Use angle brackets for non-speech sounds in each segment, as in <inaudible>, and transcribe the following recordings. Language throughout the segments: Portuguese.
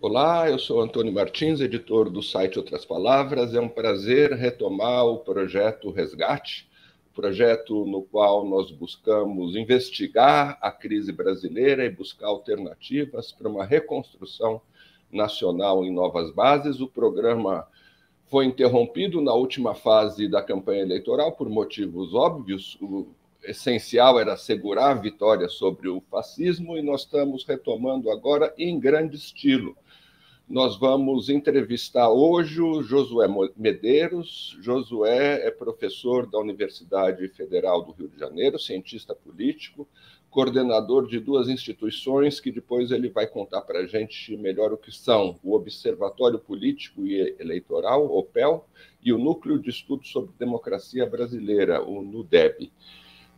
Olá, eu sou Antônio Martins, editor do site Outras Palavras. É um prazer retomar o projeto Resgate, projeto no qual nós buscamos investigar a crise brasileira e buscar alternativas para uma reconstrução nacional em novas bases. O programa foi interrompido na última fase da campanha eleitoral por motivos óbvios. O essencial era assegurar a vitória sobre o fascismo e nós estamos retomando agora em grande estilo nós vamos entrevistar hoje o Josué Medeiros. Josué é professor da Universidade Federal do Rio de Janeiro, cientista político, coordenador de duas instituições que depois ele vai contar para a gente melhor o que são: o Observatório Político e Eleitoral, OPEL, e o Núcleo de Estudo sobre Democracia Brasileira, o NUDEB.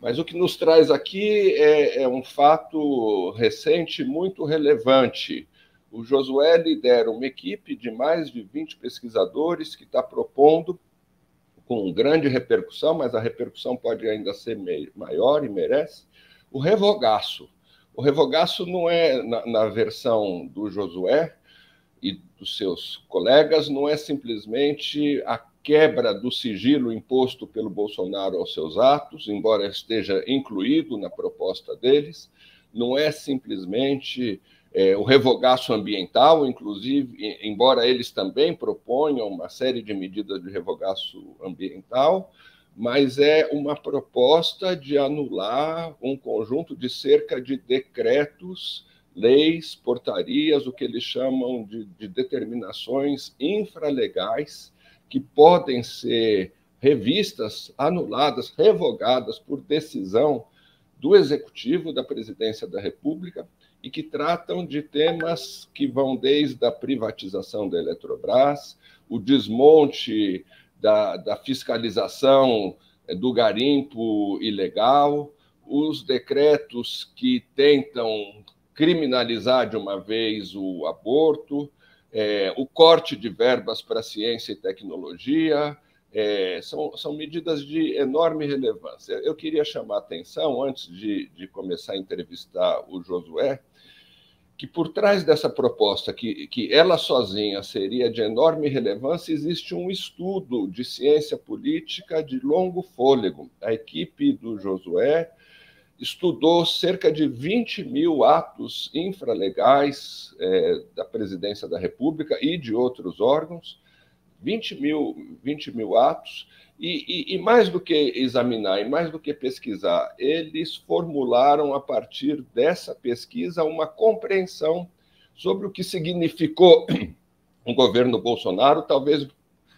Mas o que nos traz aqui é, é um fato recente muito relevante. O Josué lidera uma equipe de mais de 20 pesquisadores que está propondo, com grande repercussão, mas a repercussão pode ainda ser maior e merece, o revogaço. O revogaço não é, na, na versão do Josué e dos seus colegas, não é simplesmente a quebra do sigilo imposto pelo Bolsonaro aos seus atos, embora esteja incluído na proposta deles, não é simplesmente é, o revogaço ambiental, inclusive, embora eles também proponham uma série de medidas de revogaço ambiental, mas é uma proposta de anular um conjunto de cerca de decretos, leis, portarias, o que eles chamam de, de determinações infralegais, que podem ser revistas, anuladas, revogadas por decisão do Executivo, da Presidência da República, e que tratam de temas que vão desde a privatização da Eletrobras, o desmonte da, da fiscalização eh, do garimpo ilegal, os decretos que tentam criminalizar de uma vez o aborto, é, o corte de verbas para ciência e tecnologia, é, são, são medidas de enorme relevância. Eu queria chamar a atenção, antes de, de começar a entrevistar o Josué, que por trás dessa proposta, que, que ela sozinha seria de enorme relevância, existe um estudo de ciência política de longo fôlego. A equipe do Josué estudou cerca de 20 mil atos infralegais é, da presidência da República e de outros órgãos, 20 mil, 20 mil atos, e, e, e, mais do que examinar, e mais do que pesquisar, eles formularam a partir dessa pesquisa uma compreensão sobre o que significou <clears throat> o governo Bolsonaro, talvez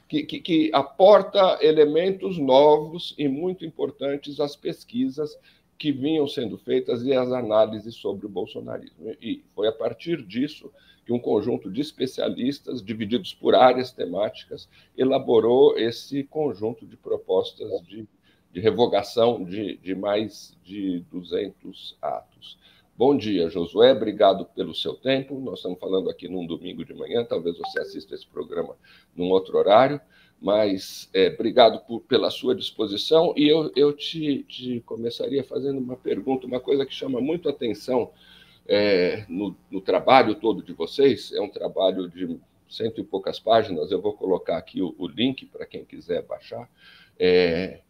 que, que, que aporta elementos novos e muito importantes às pesquisas que vinham sendo feitas e às análises sobre o bolsonarismo. E foi a partir disso que um conjunto de especialistas, divididos por áreas temáticas, elaborou esse conjunto de propostas de, de revogação de, de mais de 200 atos. Bom dia, Josué. Obrigado pelo seu tempo. Nós estamos falando aqui num domingo de manhã. Talvez você assista esse programa num outro horário, mas é, obrigado por, pela sua disposição. E eu, eu te, te começaria fazendo uma pergunta, uma coisa que chama muito atenção é, no, no, trabalho todo de vocês. É um trabalho de cento e poucas páginas. Eu vou colocar aqui o, o link para quem quiser baixar. É,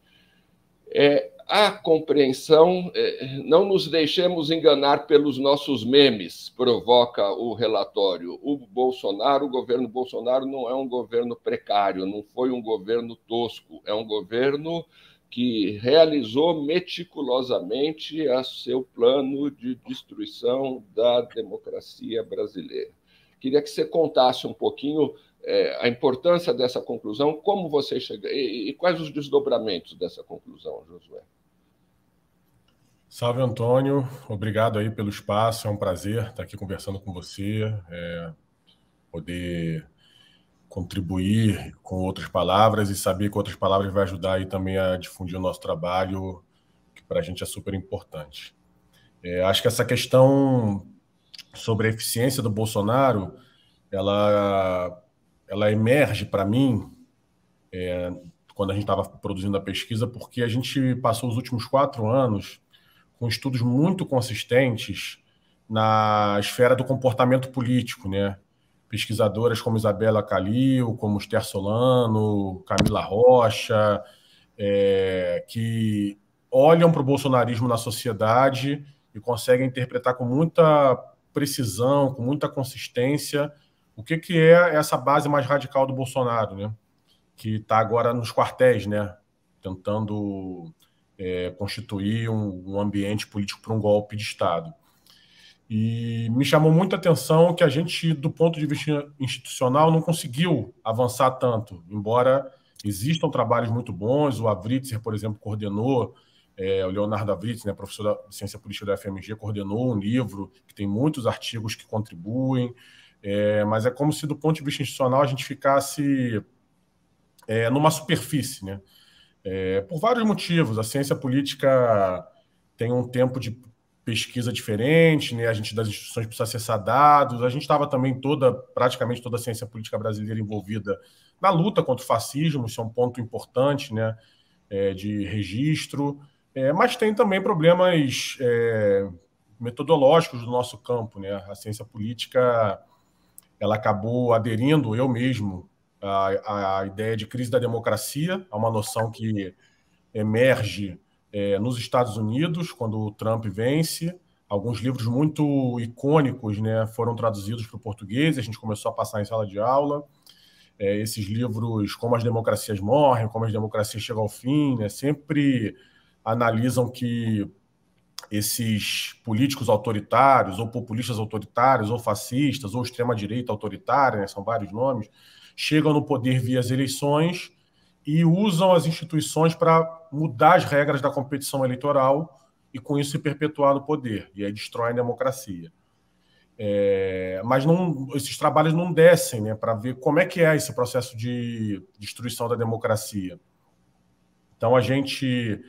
é, a compreensão, é, não nos deixemos enganar pelos nossos memes, provoca o relatório. O Bolsonaro, o governo Bolsonaro não é um governo precário, não foi um governo tosco, é um governo que realizou meticulosamente a seu plano de destruição da democracia brasileira. Queria que você contasse um pouquinho é, a importância dessa conclusão, como você chegou e, e quais os desdobramentos dessa conclusão, Josué. Salve, Antônio. Obrigado aí pelo espaço. É um prazer estar aqui conversando com você, é, poder contribuir com outras palavras e saber que outras palavras vai ajudar aí também a difundir o nosso trabalho, que para a gente é super importante. É, acho que essa questão sobre a eficiência do Bolsonaro, ela, ela emerge para mim é, quando a gente estava produzindo a pesquisa, porque a gente passou os últimos quatro anos com estudos muito consistentes na esfera do comportamento político, né? pesquisadoras como Isabela Calil, como Esther Solano, Camila Rocha, é, que olham para o bolsonarismo na sociedade e conseguem interpretar com muita precisão, com muita consistência, o que, que é essa base mais radical do Bolsonaro, né? que está agora nos quartéis, né? tentando é, constituir um, um ambiente político para um golpe de Estado. E me chamou muita atenção que a gente, do ponto de vista institucional, não conseguiu avançar tanto, embora existam trabalhos muito bons. O Avritzer, por exemplo, coordenou, é, o Leonardo Avritzer, né, professor da ciência política da FMG, coordenou um livro que tem muitos artigos que contribuem, é, mas é como se, do ponto de vista institucional, a gente ficasse é, numa superfície. Né? É, por vários motivos, a ciência política tem um tempo de pesquisa diferente, né? a gente das instituições precisa acessar dados, a gente estava também toda, praticamente toda a ciência política brasileira envolvida na luta contra o fascismo, isso é um ponto importante né? É, de registro, é, mas tem também problemas é, metodológicos do nosso campo, né? a ciência política ela acabou aderindo, eu mesmo, à, à ideia de crise da democracia, a uma noção que emerge é, nos Estados Unidos, quando o Trump vence. Alguns livros muito icônicos né, foram traduzidos para o português, a gente começou a passar em sala de aula. É, esses livros, Como as Democracias Morrem, Como as Democracias Chegam ao Fim, né, sempre analisam que esses políticos autoritários, ou populistas autoritários, ou fascistas, ou extrema-direita autoritária, né, são vários nomes, chegam no poder via as eleições e usam as instituições para mudar as regras da competição eleitoral e, com isso, se perpetuar no poder. E aí destrói a democracia. É, mas não, esses trabalhos não descem né, para ver como é que é esse processo de destruição da democracia. Então, a gente,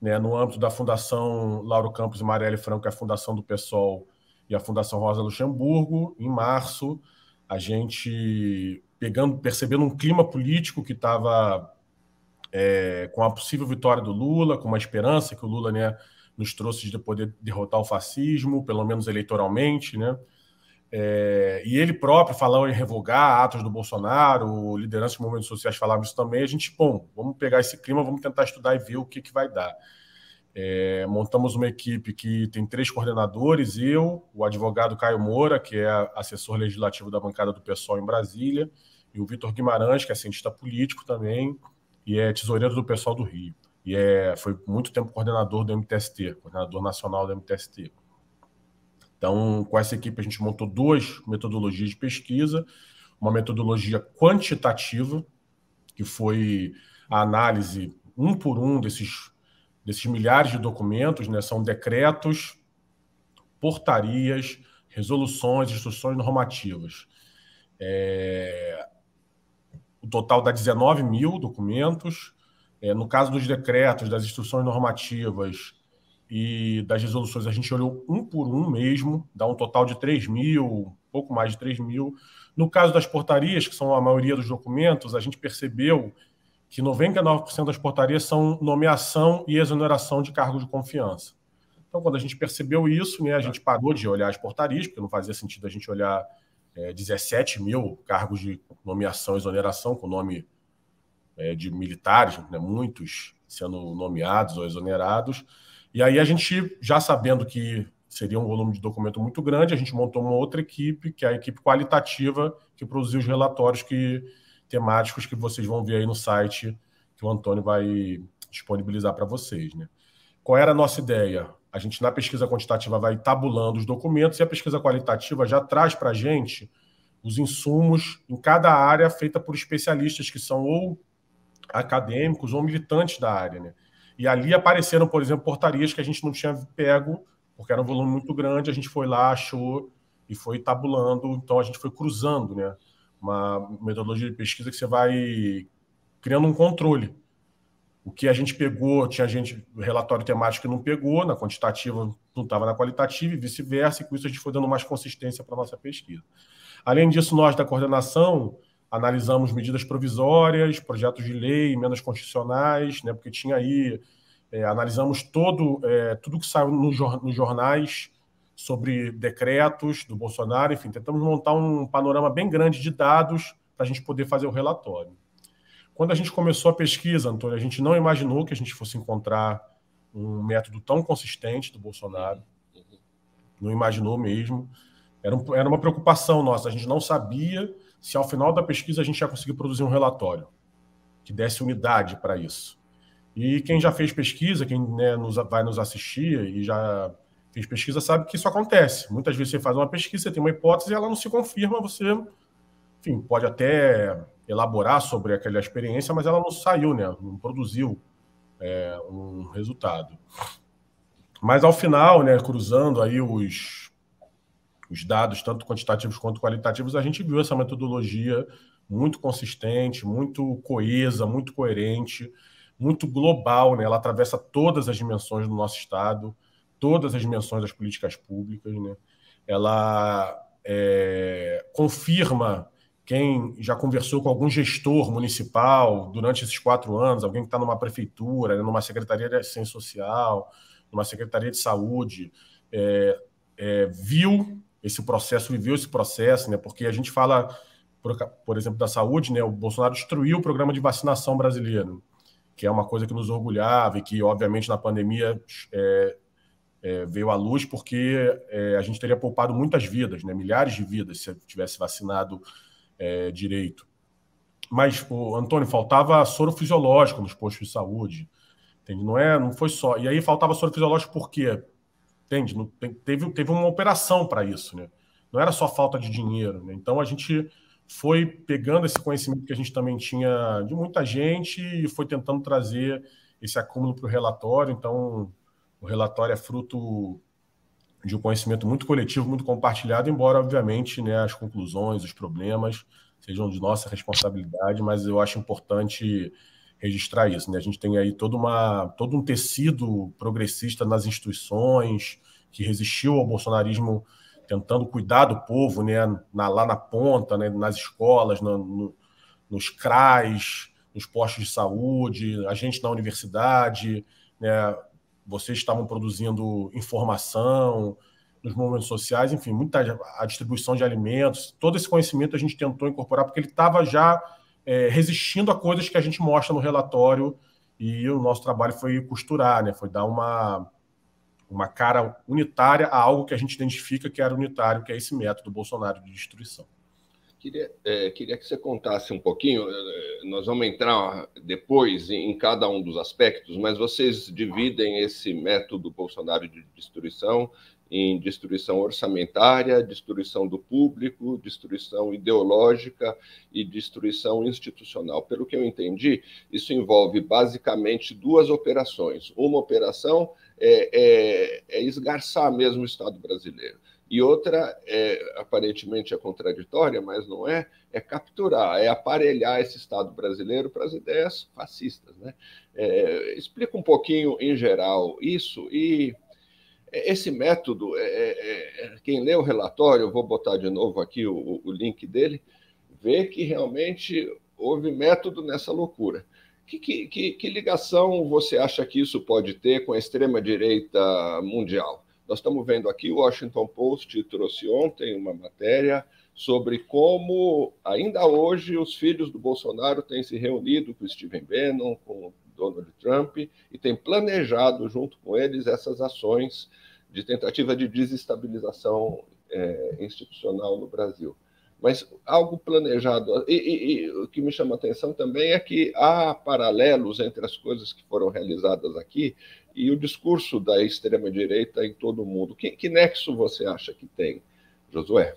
né, no âmbito da Fundação Lauro Campos e Marielle Franco, que é a fundação do PSOL, e a Fundação Rosa Luxemburgo, em março, a gente pegando, percebendo um clima político que estava é, com a possível vitória do Lula, com uma esperança que o Lula né, nos trouxe de poder derrotar o fascismo, pelo menos eleitoralmente, né? É, e ele próprio falou em revogar atos do Bolsonaro, liderança de movimentos sociais falavam isso também. A gente, bom, vamos pegar esse clima, vamos tentar estudar e ver o que, que vai dar. É, montamos uma equipe que tem três coordenadores: eu, o advogado Caio Moura, que é assessor legislativo da bancada do PSOL em Brasília, e o Vitor Guimarães, que é cientista político também, e é tesoureiro do pessoal do Rio. E é, foi muito tempo coordenador do MTST, coordenador nacional do MTST. Então, com essa equipe, a gente montou duas metodologias de pesquisa: uma metodologia quantitativa, que foi a análise um por um desses, desses milhares de documentos, né? são decretos, portarias, resoluções, instruções normativas. É, o total dá 19 mil documentos. É, no caso dos decretos, das instruções normativas e das resoluções, a gente olhou um por um mesmo, dá um total de 3 mil, pouco mais de 3 mil. No caso das portarias, que são a maioria dos documentos, a gente percebeu que 99% das portarias são nomeação e exoneração de cargos de confiança. Então, quando a gente percebeu isso, né, a tá. gente parou de olhar as portarias, porque não fazia sentido a gente olhar é, 17 mil cargos de nomeação e exoneração, com nome é, de militares, né, muitos sendo nomeados ou exonerados. E aí a gente, já sabendo que seria um volume de documento muito grande, a gente montou uma outra equipe, que é a equipe qualitativa, que produziu os relatórios que, temáticos que vocês vão ver aí no site que o Antônio vai disponibilizar para vocês. Né? Qual era a nossa ideia? A gente, na pesquisa quantitativa, vai tabulando os documentos e a pesquisa qualitativa já traz para a gente os insumos em cada área feita por especialistas que são ou acadêmicos ou militantes da área. Né? E ali apareceram, por exemplo, portarias que a gente não tinha pego, porque era um volume muito grande, a gente foi lá, achou e foi tabulando, então a gente foi cruzando né? uma metodologia de pesquisa que você vai criando um controle o que a gente pegou, tinha gente, relatório temático que não pegou, na quantitativa não estava na qualitativa e vice-versa, e com isso a gente foi dando mais consistência para a nossa pesquisa. Além disso, nós da coordenação analisamos medidas provisórias, projetos de lei, emendas constitucionais, né, porque tinha aí, é, analisamos todo, é, tudo que saiu nos jornais sobre decretos do Bolsonaro, enfim, tentamos montar um panorama bem grande de dados para a gente poder fazer o relatório. Quando a gente começou a pesquisa, Antônio, a gente não imaginou que a gente fosse encontrar um método tão consistente do Bolsonaro. Não imaginou mesmo. Era, um, era uma preocupação nossa. A gente não sabia se ao final da pesquisa a gente ia conseguir produzir um relatório que desse unidade para isso. E quem já fez pesquisa, quem né, nos, vai nos assistir e já fez pesquisa, sabe que isso acontece. Muitas vezes você faz uma pesquisa, você tem uma hipótese e ela não se confirma, você enfim, pode até elaborar sobre aquela experiência, mas ela não saiu, né? Não produziu é, um resultado. Mas ao final, né, cruzando aí os, os dados, tanto quantitativos quanto qualitativos, a gente viu essa metodologia muito consistente, muito coesa, muito coerente, muito global, né? Ela atravessa todas as dimensões do nosso estado, todas as dimensões das políticas públicas, né? Ela é, confirma quem já conversou com algum gestor municipal durante esses quatro anos, alguém que está numa prefeitura, né, numa secretaria de assistência social, numa secretaria de saúde, é, é, viu esse processo, viveu esse processo, né? Porque a gente fala, por, por, exemplo, da saúde, né? O Bolsonaro destruiu o programa de vacinação brasileiro, que é uma coisa que nos orgulhava e que, obviamente, na pandemia é, é, veio à luz, porque é, a gente teria poupado muitas vidas, né? Milhares de vidas se tivesse vacinado é, direito. Mas, o Antônio, faltava soro fisiológico nos postos de saúde. Entende? Não, é, não foi só. E aí faltava soro fisiológico por quê? Entende? Não, tem, teve, teve uma operação para isso, né? Não era só falta de dinheiro. Né? Então a gente foi pegando esse conhecimento que a gente também tinha de muita gente e foi tentando trazer esse acúmulo para o relatório. Então, o relatório é fruto de um conhecimento muito coletivo, muito compartilhado, embora, obviamente, né, as conclusões, os problemas sejam de nossa responsabilidade, mas eu acho importante registrar isso. Né? A gente tem aí toda uma, todo um tecido progressista nas instituições que resistiu ao bolsonarismo tentando cuidar do povo né? na, lá na ponta, né? nas escolas, no, no, nos CRAs, nos postos de saúde, a gente na universidade, né? vocês estavam produzindo informação nos movimentos sociais, enfim, muita a distribuição de alimentos, todo esse conhecimento a gente tentou incorporar porque ele estava já é, resistindo a coisas que a gente mostra no relatório e o nosso trabalho foi costurar, né? Foi dar uma uma cara unitária a algo que a gente identifica que era unitário, que é esse método Bolsonaro de destruição. Queria, é, queria que você contasse um pouquinho. É, nós vamos entrar depois em cada um dos aspectos, mas vocês dividem esse método Bolsonaro de destruição em destruição orçamentária, destruição do público, destruição ideológica e destruição institucional. Pelo que eu entendi, isso envolve basicamente duas operações. Uma operação é, é, é esgarçar mesmo o Estado brasileiro. E outra, é, aparentemente é contraditória, mas não é, é capturar, é aparelhar esse Estado brasileiro para as ideias fascistas. Né? É, explica um pouquinho, em geral, isso e esse método, é, é, é quem lê o relatório, eu vou botar de novo aqui o, o link dele, vê que realmente houve método nessa loucura. Que, que, que, ligação você acha que isso pode ter com a extrema-direita mundial? Nós estamos vendo aqui, o Washington Post trouxe ontem uma matéria sobre como, ainda hoje, os filhos do Bolsonaro têm se reunido com Steven Bannon, com Donald Trump, e têm planejado, junto com eles, essas ações de tentativa de desestabilização é, institucional no Brasil mas algo planejado. E, e, e, o que me chama a atenção também é que há paralelos entre as coisas que foram realizadas aqui e o discurso da extrema-direita em todo o mundo. Que, que, nexo você acha que tem, Josué?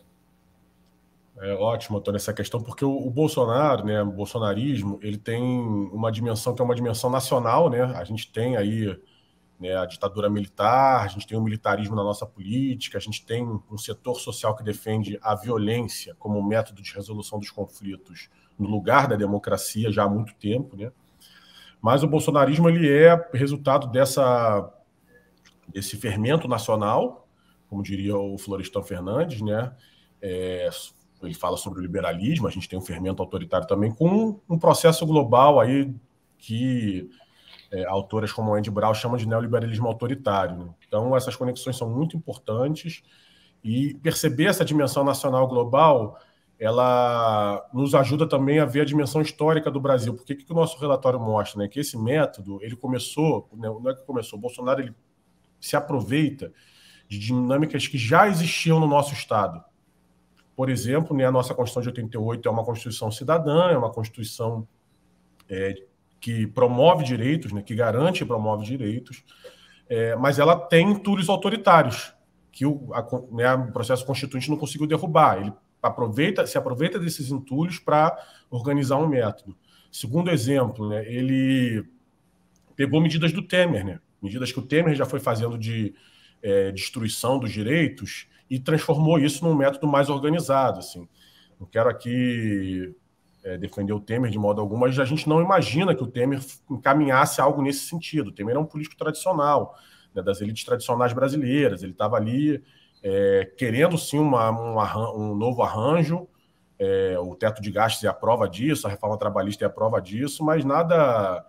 É ótimo, Antônio, essa questão, porque o, o, Bolsonaro, né, o bolsonarismo, ele tem uma dimensão que é uma dimensão nacional, né? A gente tem aí né? A ditadura militar, a gente tem o um militarismo na nossa política, a gente tem um setor social que defende a violência como método de resolução dos conflitos no lugar da democracia já há muito tempo, né? Mas o bolsonarismo ele é resultado dessa desse fermento nacional, como diria o Florestan Fernandes, né? É, ele fala sobre o liberalismo, a gente tem um fermento autoritário também, com um, um processo global aí que é, autoras como Andy Brau chamam de neoliberalismo autoritário. Né? Então, essas conexões são muito importantes e perceber essa dimensão nacional global ela nos ajuda também a ver a dimensão histórica do Brasil. Porque o que, que o nosso relatório mostra? Né? Que esse método, ele começou, né? não é que começou, o Bolsonaro ele se aproveita de dinâmicas que já existiam no nosso Estado. Por exemplo, né, a nossa Constituição de 88 é uma Constituição cidadã, é uma Constituição é, que promove direitos, né, que garante e promove direitos, é, mas ela tem túlios autoritários, que o, a, né, o, processo constituinte não conseguiu derrubar. Ele aproveita, se aproveita desses entulhos para organizar um método. Segundo exemplo, né, ele pegou medidas do Temer, né, medidas que o Temer já foi fazendo de é, destruição dos direitos e transformou isso num método mais organizado. Assim. Não quero aqui é, defender o Temer de modo algum, mas a gente não imagina que o Temer encaminhasse algo nesse sentido. O Temer é um político tradicional, né, das elites tradicionais brasileiras. Ele estava ali é, querendo sim uma, um, um, novo arranjo, é, o teto de gastos é a prova disso, a reforma trabalhista é a prova disso, mas nada.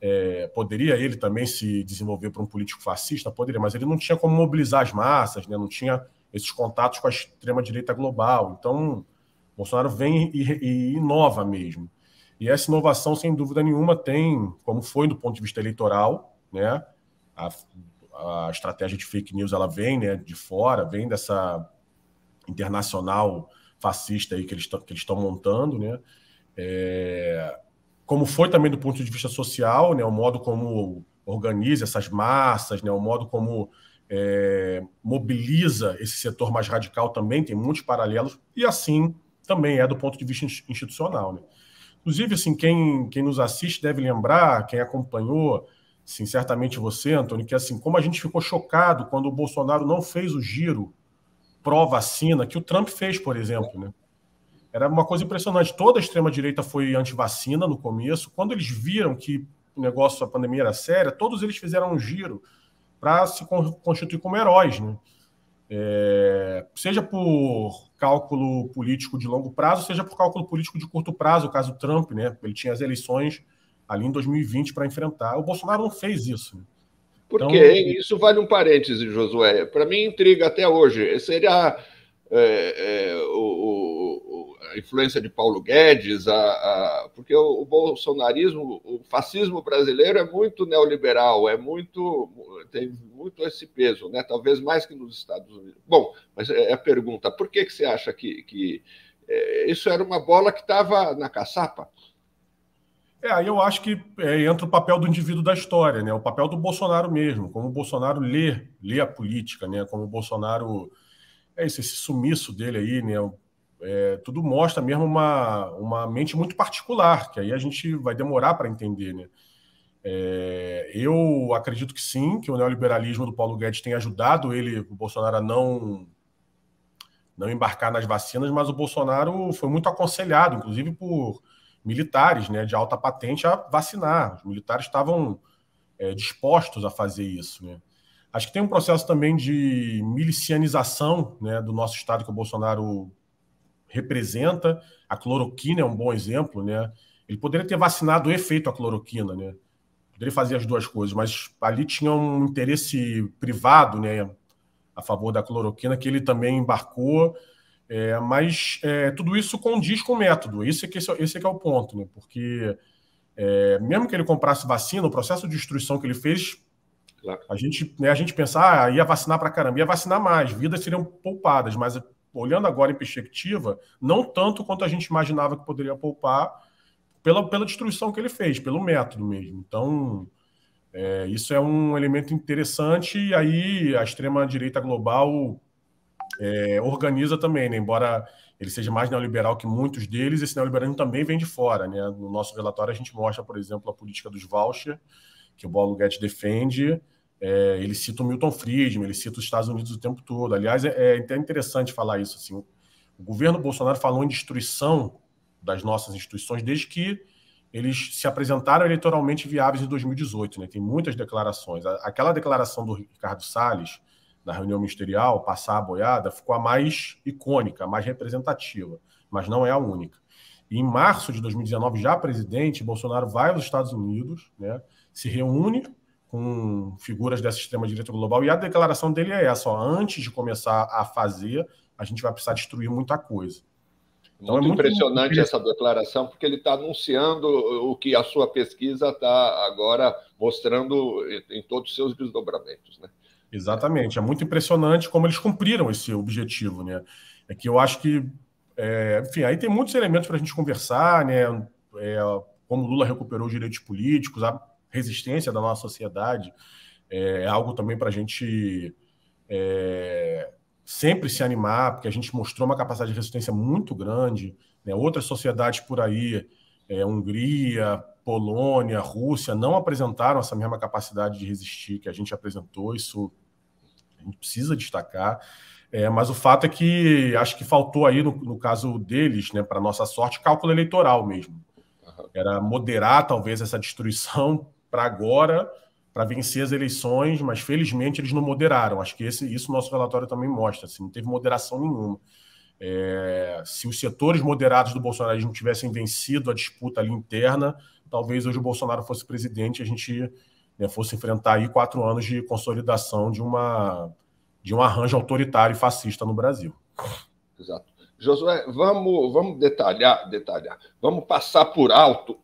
É, poderia ele também se desenvolver para um político fascista? Poderia, mas ele não tinha como mobilizar as massas, né, não tinha esses contatos com a extrema-direita global. Então, Bolsonaro vem e, e inova mesmo. E essa inovação, sem dúvida nenhuma, tem, como foi do ponto de vista eleitoral, né? A, a estratégia de fake news ela vem né, de fora, vem dessa internacional fascista aí que eles que estão montando, né? É, como foi também do ponto de vista social, né? O modo como organiza essas massas, né? O modo como é, mobiliza esse setor mais radical também tem muitos paralelos e assim também é do ponto de vista institucional. Né? Inclusive, assim, quem, quem nos assiste deve lembrar, quem acompanhou, sim, certamente você, Antônio, que assim, como a gente ficou chocado quando o Bolsonaro não fez o giro pró-vacina que o Trump fez, por exemplo, né? Era uma coisa impressionante. Toda a extrema-direita foi anti-vacina no começo. Quando eles viram que o negócio, a pandemia era séria, todos eles fizeram um giro para se constituir como heróis, né? É, seja por cálculo político de longo prazo, seja por cálculo político de curto prazo, o caso Trump, né? Ele tinha as eleições ali em 2020 para enfrentar. O Bolsonaro não fez isso. Né? Porque então... isso vale um parêntese, Josué. Para mim, intriga até hoje. Seria é, é, o, influência de Paulo Guedes, a, a, porque o, o, bolsonarismo, o fascismo brasileiro é muito neoliberal, é muito tem muito esse peso, né? Talvez mais que nos Estados Unidos. Bom, mas é, é a pergunta: por que, que você acha que, que é, isso era uma bola que estava na caçapa? É, aí eu acho que é, entra o papel do indivíduo da história, né? O papel do Bolsonaro mesmo, como o Bolsonaro lê, lê a política, né? Como o Bolsonaro é isso, esse sumiço dele aí, né? O é, tudo mostra mesmo uma, uma mente muito particular, que aí a gente vai demorar para entender. Né? É, eu acredito que sim, que o neoliberalismo do Paulo Guedes tem ajudado ele, o Bolsonaro, a não, não embarcar nas vacinas, mas o Bolsonaro foi muito aconselhado, inclusive por militares né, de alta patente, a vacinar. Os militares estavam é, dispostos a fazer isso. Né? Acho que tem um processo também de milicianização né, do nosso Estado que o Bolsonaro representa. A cloroquina é um bom exemplo, né? Ele poderia ter vacinado o efeito a cloroquina, né? Poderia fazer as duas coisas, mas ali tinha um interesse privado, né? A favor da cloroquina, que ele também embarcou. É, mas é, tudo isso condiz com o método. Esse é que, esse é, é que é o ponto, né? Porque é, mesmo que ele comprasse vacina, o processo de destruição que ele fez Claro. A gente, né, a gente pensar, ah, ia vacinar para caramba, ia vacinar mais, vidas seriam poupadas, mas olhando agora em perspectiva, não tanto quanto a gente imaginava que poderia poupar pela, pela destruição que ele fez, pelo método mesmo. Então, é, isso é um elemento interessante. E aí a extrema-direita global é, organiza também, né? embora ele seja mais neoliberal que muitos deles, esse neoliberalismo também vem de fora. Né? No nosso relatório, a gente mostra, por exemplo, a política dos vouchers, que o Paulo Guedes defende é, ele cita o Milton Friedman, ele cita os Estados Unidos o tempo todo. Aliás, é, é até interessante falar isso. Assim. O governo Bolsonaro falou em destruição das nossas instituições desde que eles se apresentaram eleitoralmente viáveis em 2018. Né? Tem muitas declarações. Aquela declaração do Ricardo Salles, na reunião ministerial, passar a boiada, ficou a mais icônica, a mais representativa, mas não é a única. E em março de 2019, já presidente, Bolsonaro vai aos Estados Unidos, né, se reúne com figuras dessa extrema-direita global. E a declaração dele é essa: ó, antes de começar a fazer, a gente vai precisar destruir muita coisa. Então, muito é muito impressionante muito... essa declaração, porque ele está anunciando o que a sua pesquisa está agora mostrando em todos os seus desdobramentos. Né? Exatamente. É muito impressionante como eles cumpriram esse objetivo. Né? É que eu acho que. É... enfim, aí tem muitos elementos para a gente conversar, né? É, como Lula recuperou os direitos políticos, a resistência da nossa sociedade, é, é algo também para a gente é, sempre se animar, porque a gente mostrou uma capacidade de resistência muito grande. Né? Outras sociedades por aí, é, Hungria, Polônia, Rússia, não apresentaram essa mesma capacidade de resistir que a gente apresentou. Isso a gente precisa destacar. É, mas o fato é que acho que faltou aí, no, no caso deles, né, para nossa sorte, cálculo eleitoral mesmo. Era moderar talvez essa destruição para agora para vencer as eleições, mas felizmente eles não moderaram. Acho que esse, isso nosso relatório também mostra, assim, não teve moderação nenhuma. É, se os setores moderados do bolsonarismo tivessem vencido a disputa ali interna, talvez hoje o Bolsonaro fosse presidente e a gente né, fosse enfrentar aí quatro anos de consolidação de, uma, de um arranjo autoritário e fascista no Brasil. Exato. Josué, vamos, vamos detalhar, detalhar, vamos passar por alto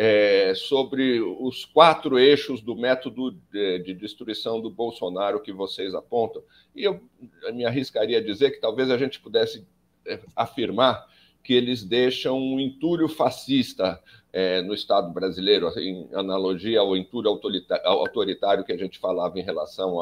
é, sobre os quatro eixos do método de, de, destruição do Bolsonaro que vocês apontam. E eu me arriscaria a dizer que talvez a gente pudesse é, afirmar que eles deixam um entulho fascista é, no Estado brasileiro, em analogia ao entulho autoritário que a gente falava em relação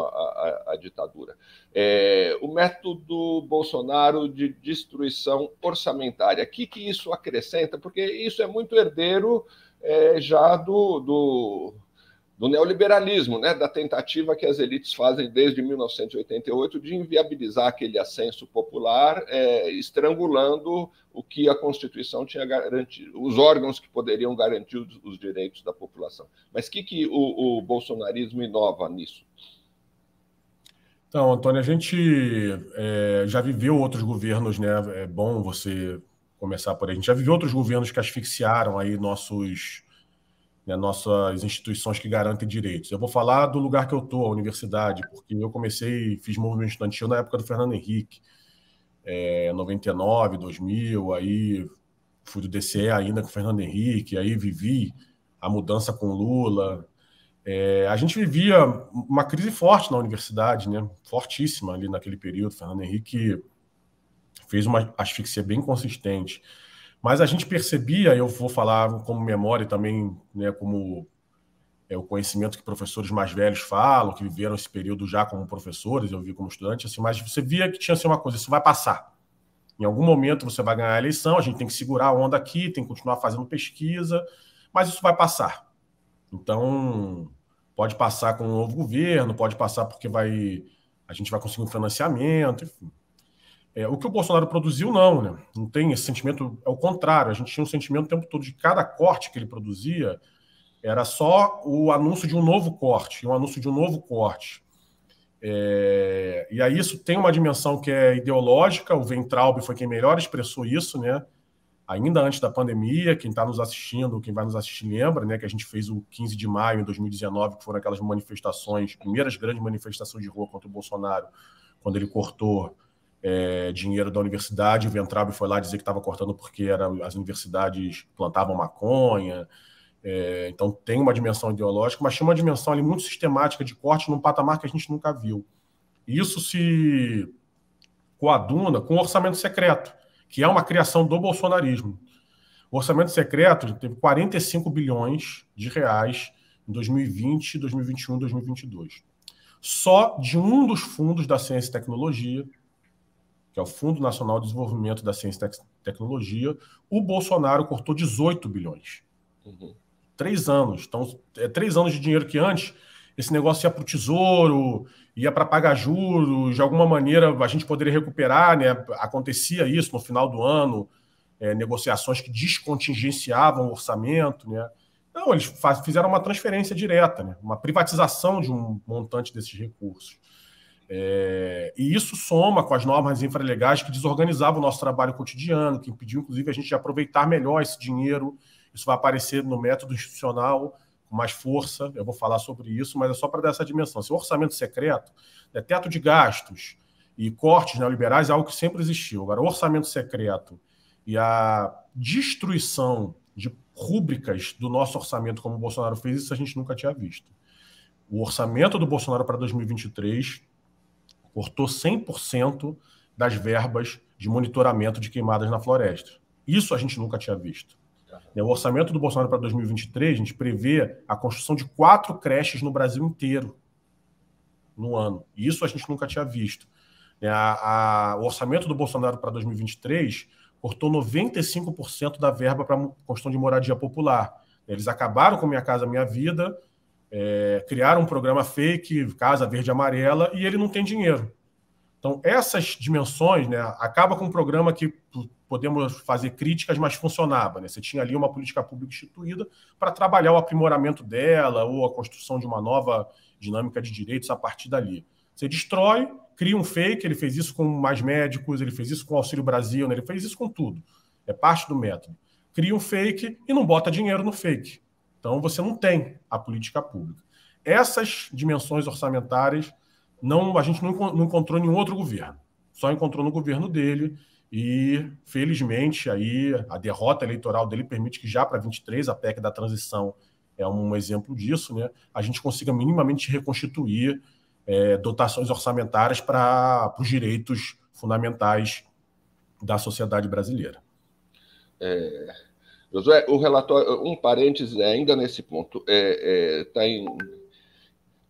à ditadura. É, o método Bolsonaro de destruição orçamentária, o que, que isso acrescenta? Porque isso é muito herdeiro é, já do, do, do, neoliberalismo, né? da tentativa que as elites fazem desde 1988 de inviabilizar aquele ascenso popular, é, estrangulando o que a Constituição tinha garantido, os órgãos que poderiam garantir os, os direitos da população. Mas que que o, o bolsonarismo inova nisso? Então, Antônio, a gente é, já viveu outros governos, né? É bom você começar por aí. A gente já viu outros governos que asfixiaram aí nossos, né, nossas instituições que garantem direitos. Eu vou falar do lugar que eu estou, a universidade, porque eu comecei, fiz movimento estudantil na época do Fernando Henrique, é, 99, 2000, aí fui do DCE ainda com o Fernando Henrique, aí vivi a mudança com Lula. É, a gente vivia uma crise forte na universidade, né? fortíssima ali naquele período. Fernando Henrique fez uma asfixia bem consistente. Mas a gente percebia, eu vou falar como memória também, né, como é, o conhecimento que professores mais velhos falam, que viveram esse período já como professores, eu vi como estudante, assim, mas você via que tinha assim, uma coisa, isso vai passar. Em algum momento você vai ganhar a eleição, a gente tem que segurar a onda aqui, tem que continuar fazendo pesquisa, mas isso vai passar. Então, pode passar com um novo governo, pode passar porque vai a gente vai conseguir um financiamento, enfim. É, o que o Bolsonaro produziu, não, né? Não tem esse sentimento, é o contrário. A gente tinha um sentimento o tempo todo de cada corte que ele produzia era só o anúncio de um novo corte, um anúncio de um novo corte. É, e aí isso tem uma dimensão que é ideológica, o Ventralbe foi quem melhor expressou isso, né? Ainda antes da pandemia, quem está nos assistindo, quem vai nos assistir lembra, né, que a gente fez o 15 de maio de 2019, que foram aquelas manifestações, primeiras grandes manifestações de rua contra o Bolsonaro, quando ele cortou é, dinheiro da universidade. O Ventrab foi lá dizer que estava cortando porque era, as universidades plantavam maconha. É, então tem uma dimensão ideológica, mas tinha uma dimensão ali muito sistemática de corte num patamar que a gente nunca viu. Isso se coaduna com o orçamento secreto, que é uma criação do bolsonarismo. O orçamento secreto teve 45 bilhões de reais em 2020, 2021, 2022. Só de um dos fundos da ciência e tecnologia, que é o Fundo Nacional de Desenvolvimento da Ciência e Tecnologia, o Bolsonaro cortou 18 bilhões. Uhum. Três anos. Então, é três anos de dinheiro que antes esse negócio ia para o tesouro, ia para pagar juros, de alguma maneira a gente poderia recuperar, né? Acontecia isso no final do ano, é, negociações que descontingenciavam o orçamento, né? Não, eles fizeram uma transferência direta, né? uma privatização de um montante desses recursos. É, e isso soma com as normas infralegais que desorganizavam o nosso trabalho cotidiano, que impediu, inclusive, a gente de aproveitar melhor esse dinheiro. Isso vai aparecer no método institucional com mais força, eu vou falar sobre isso, mas é só para dar essa dimensão. Se assim, o orçamento secreto, né, teto de gastos e cortes neoliberais é algo que sempre existiu. Agora, o orçamento secreto e a destruição de rúbricas do nosso orçamento, como o Bolsonaro fez, isso a gente nunca tinha visto. O orçamento do Bolsonaro para 2023 cortou 100% das verbas de monitoramento de queimadas na floresta. Isso a gente nunca tinha visto. Tá. O orçamento do Bolsonaro para 2023, a gente prevê a construção de quatro creches no Brasil inteiro no ano. Isso a gente nunca tinha visto. É, a, a, o orçamento do Bolsonaro para 2023 cortou 95% da verba para construção de moradia popular. Eles acabaram com Minha Casa Minha Vida, é, criaram um programa fake, Casa Verde e Amarela, e ele não tem dinheiro. Então, essas dimensões, né, acaba com um programa que podemos fazer críticas, mas funcionava. Né? Você tinha ali uma política pública instituída para trabalhar o aprimoramento dela ou a construção de uma nova dinâmica de direitos a partir dali. Você destrói, cria um fake, ele fez isso com mais médicos, ele fez isso com o Auxílio Brasil, né? ele fez isso com tudo. É parte do método. Cria um fake e não bota dinheiro no fake. Então você não tem a política pública. Essas dimensões orçamentárias não a gente não, não encontrou nenhum outro governo. Só encontrou no governo dele e felizmente aí a derrota eleitoral dele permite que já para 23 a PEC da transição é um exemplo disso, né? A gente consiga minimamente reconstituir é, dotações orçamentárias para os direitos fundamentais da sociedade brasileira. É, Josué, o relatório, um parêntese ainda nesse ponto, está é, é, tá em,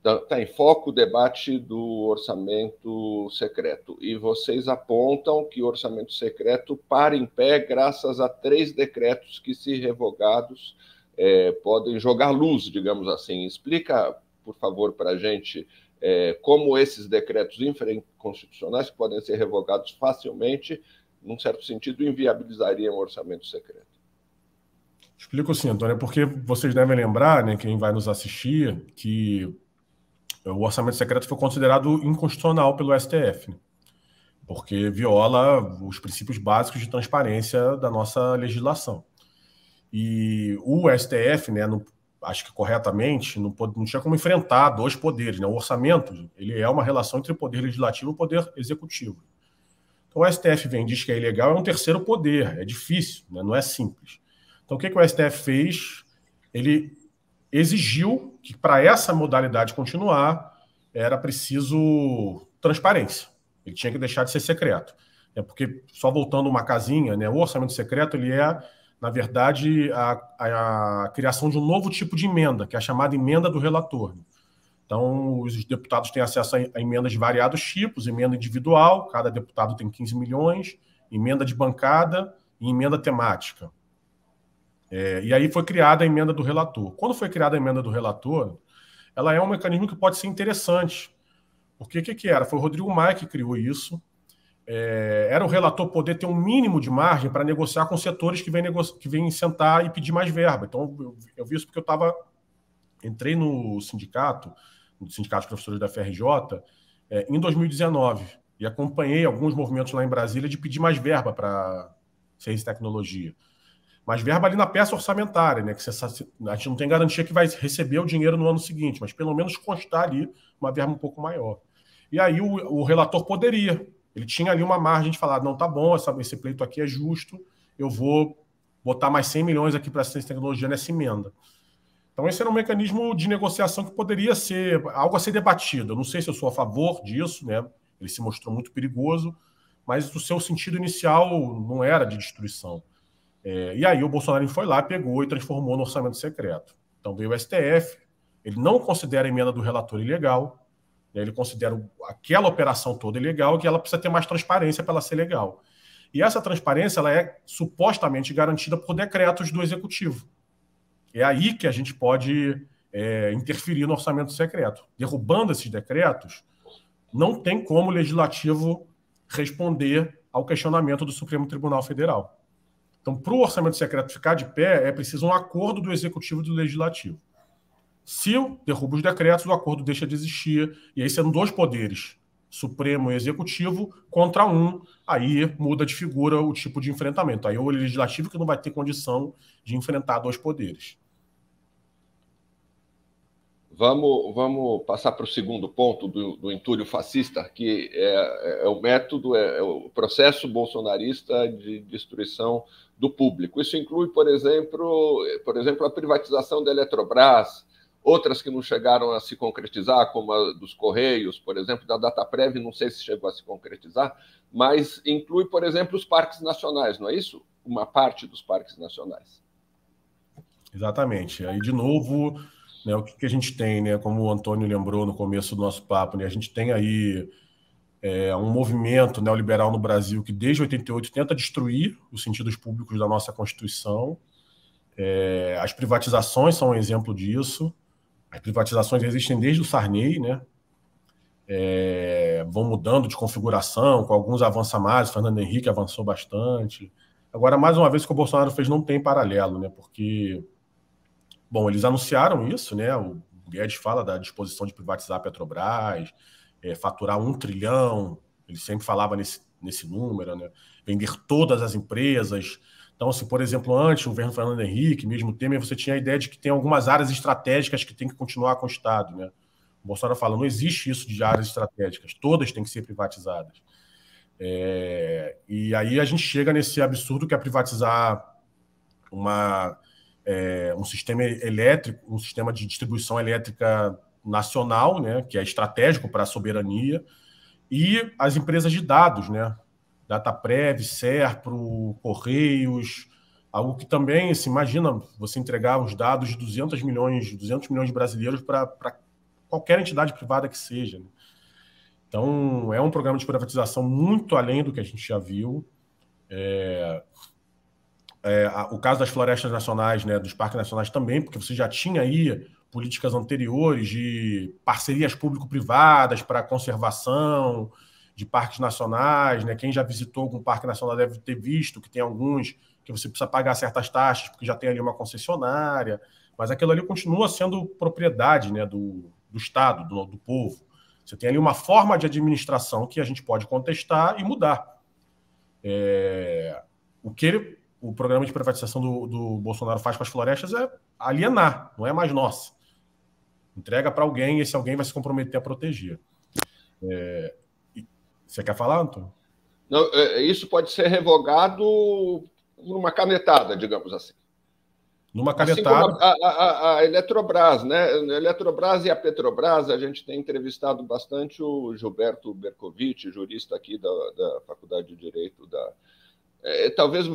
tá, tá em foco o debate do orçamento secreto. E vocês apontam que o orçamento secreto para em pé graças a três decretos que, se revogados, é, podem jogar luz, digamos assim. Explica, por favor, para a gente é, como esses decretos infraconstitucionais que podem ser revogados facilmente, num certo sentido, inviabilizariam o orçamento secreto. Explico sim, Antônio, é porque vocês devem lembrar, né, quem vai nos assistir, que o orçamento secreto foi considerado inconstitucional pelo STF, né? porque viola os princípios básicos de transparência da nossa legislação. E o STF, né, no, acho que corretamente, não, pode, não tinha como enfrentar dois poderes. Né? O orçamento ele é uma relação entre o poder legislativo e o poder executivo. Então o STF vem diz que é ilegal, é um terceiro poder, é difícil, né? não é simples. Então, o que, que o STF fez? Ele exigiu que, para essa modalidade continuar, era preciso transparência. Ele tinha que deixar de ser secreto. É porque, só voltando uma casinha, né, o orçamento secreto ele é, na verdade, a, a, a criação de um novo tipo de emenda, que é a chamada emenda do relator. Então, os deputados têm acesso a emendas de variados tipos, emenda individual, cada deputado tem 15 milhões, emenda de bancada e emenda temática. É, e aí foi criada a emenda do relator. Quando foi criada a emenda do relator, ela é um mecanismo que pode ser interessante. Porque o que, que, era? Foi o Rodrigo Maia que criou isso. É, era o relator poder ter um mínimo de margem para negociar com setores que vêm que vem sentar e pedir mais verba. Então, eu, eu vi isso porque eu estava. Entrei no sindicato, no Sindicato de Professores da FRJ, é, em 2019. E acompanhei alguns movimentos lá em Brasília de pedir mais verba para ciência e tecnologia mas verba ali na peça orçamentária, né? Que você, a gente não tem garantia que vai receber o dinheiro no ano seguinte, mas pelo menos constar ali uma verba um pouco maior. E aí o, o relator poderia, ele tinha ali uma margem de falar: não, tá bom, essa, esse pleito aqui é justo, eu vou botar mais 100 milhões aqui para assistência e tecnologia nessa emenda. Então, esse era um mecanismo de negociação que poderia ser algo a ser debatido. Eu não sei se eu sou a favor disso, né? Ele se mostrou muito perigoso, mas o seu sentido inicial não era de destruição. É, e aí o Bolsonaro foi lá, pegou e transformou no orçamento secreto. Então veio o STF, ele não considera a emenda do relator ilegal, né, ele considera aquela operação toda ilegal que ela precisa ter mais transparência para ela ser legal. E essa transparência ela é supostamente garantida por decretos do Executivo. É aí que a gente pode é, interferir no orçamento secreto. Derrubando esses decretos, não tem como o Legislativo responder ao questionamento do Supremo Tribunal Federal. Então, para o orçamento secreto ficar de pé, é preciso um acordo do executivo e do legislativo. Se derruba os decretos, o acordo deixa de existir, e aí sendo dois poderes, Supremo e Executivo, contra um, aí muda de figura o tipo de enfrentamento. Aí é o legislativo que não vai ter condição de enfrentar dois poderes. Vamos, vamos passar para o segundo ponto do, do entulho fascista, que é, é, é o método, é, é, o processo bolsonarista de destruição do público. Isso inclui, por exemplo, por exemplo, a privatização da Eletrobras, outras que não chegaram a se concretizar, como a dos Correios, por exemplo, da Dataprev, não sei se chegou a se concretizar, mas inclui, por exemplo, os parques nacionais, não é isso? Uma parte dos parques nacionais. Exatamente. Aí, de novo né? O que, que, a gente tem, né? como o Antônio lembrou no começo do nosso papo, né? a gente tem aí é, um movimento neoliberal no Brasil que desde 88 tenta destruir os sentidos públicos da nossa Constituição. É, as privatizações são um exemplo disso. As privatizações existem desde o Sarney, né? É, vão mudando de configuração, com alguns avança mais, o Fernando Henrique avançou bastante. Agora, mais uma vez, o que o Bolsonaro fez não tem paralelo, né? Porque Bom, eles anunciaram isso, né? O Guedes fala da disposição de privatizar a Petrobras, é, faturar um trilhão, ele sempre falava nesse, nesse número, né? Vender todas as empresas. Então, se, assim, por exemplo, antes, o governo Fernando Henrique, mesmo Temer, você tinha a ideia de que tem algumas áreas estratégicas que tem que continuar com o Estado, né? O Bolsonaro fala, não existe isso de áreas estratégicas, todas têm que ser privatizadas. É, e aí a gente chega nesse absurdo que é privatizar uma é, um sistema elétrico, um sistema de distribuição elétrica nacional, né, que é estratégico para a soberania, e as empresas de dados, né, Dataprev, Serpro, Correios, algo que também, se assim, imagina, você entregar os dados de 200 milhões, 200 milhões de brasileiros para qualquer entidade privada que seja. Né? Então, é um programa de privatização muito além do que a gente já viu. É, é, o caso das florestas nacionais, né, dos parques nacionais também, porque você já tinha aí políticas anteriores de parcerias público-privadas para conservação de parques nacionais, né? Quem já visitou algum parque nacional deve ter visto que tem alguns que você precisa pagar certas taxas porque já tem ali uma concessionária, mas aquilo ali continua sendo propriedade, né, do, do Estado, do, do povo. Você tem ali uma forma de administração que a gente pode contestar e mudar. É... o que ele o programa de privatização do, do Bolsonaro faz com as florestas é alienar, não é mais nossa. Entrega para alguém e esse alguém vai se comprometer a proteger. É... Você quer falar, Antônio? Não, é, isso pode ser revogado numa canetada, digamos assim. Numa assim canetada. Assim a, a, a, Eletrobras, né? A Eletrobras e a Petrobras, a gente tem entrevistado bastante o Gilberto Bercovitch, jurista aqui da, da Faculdade de Direito da, é, talvez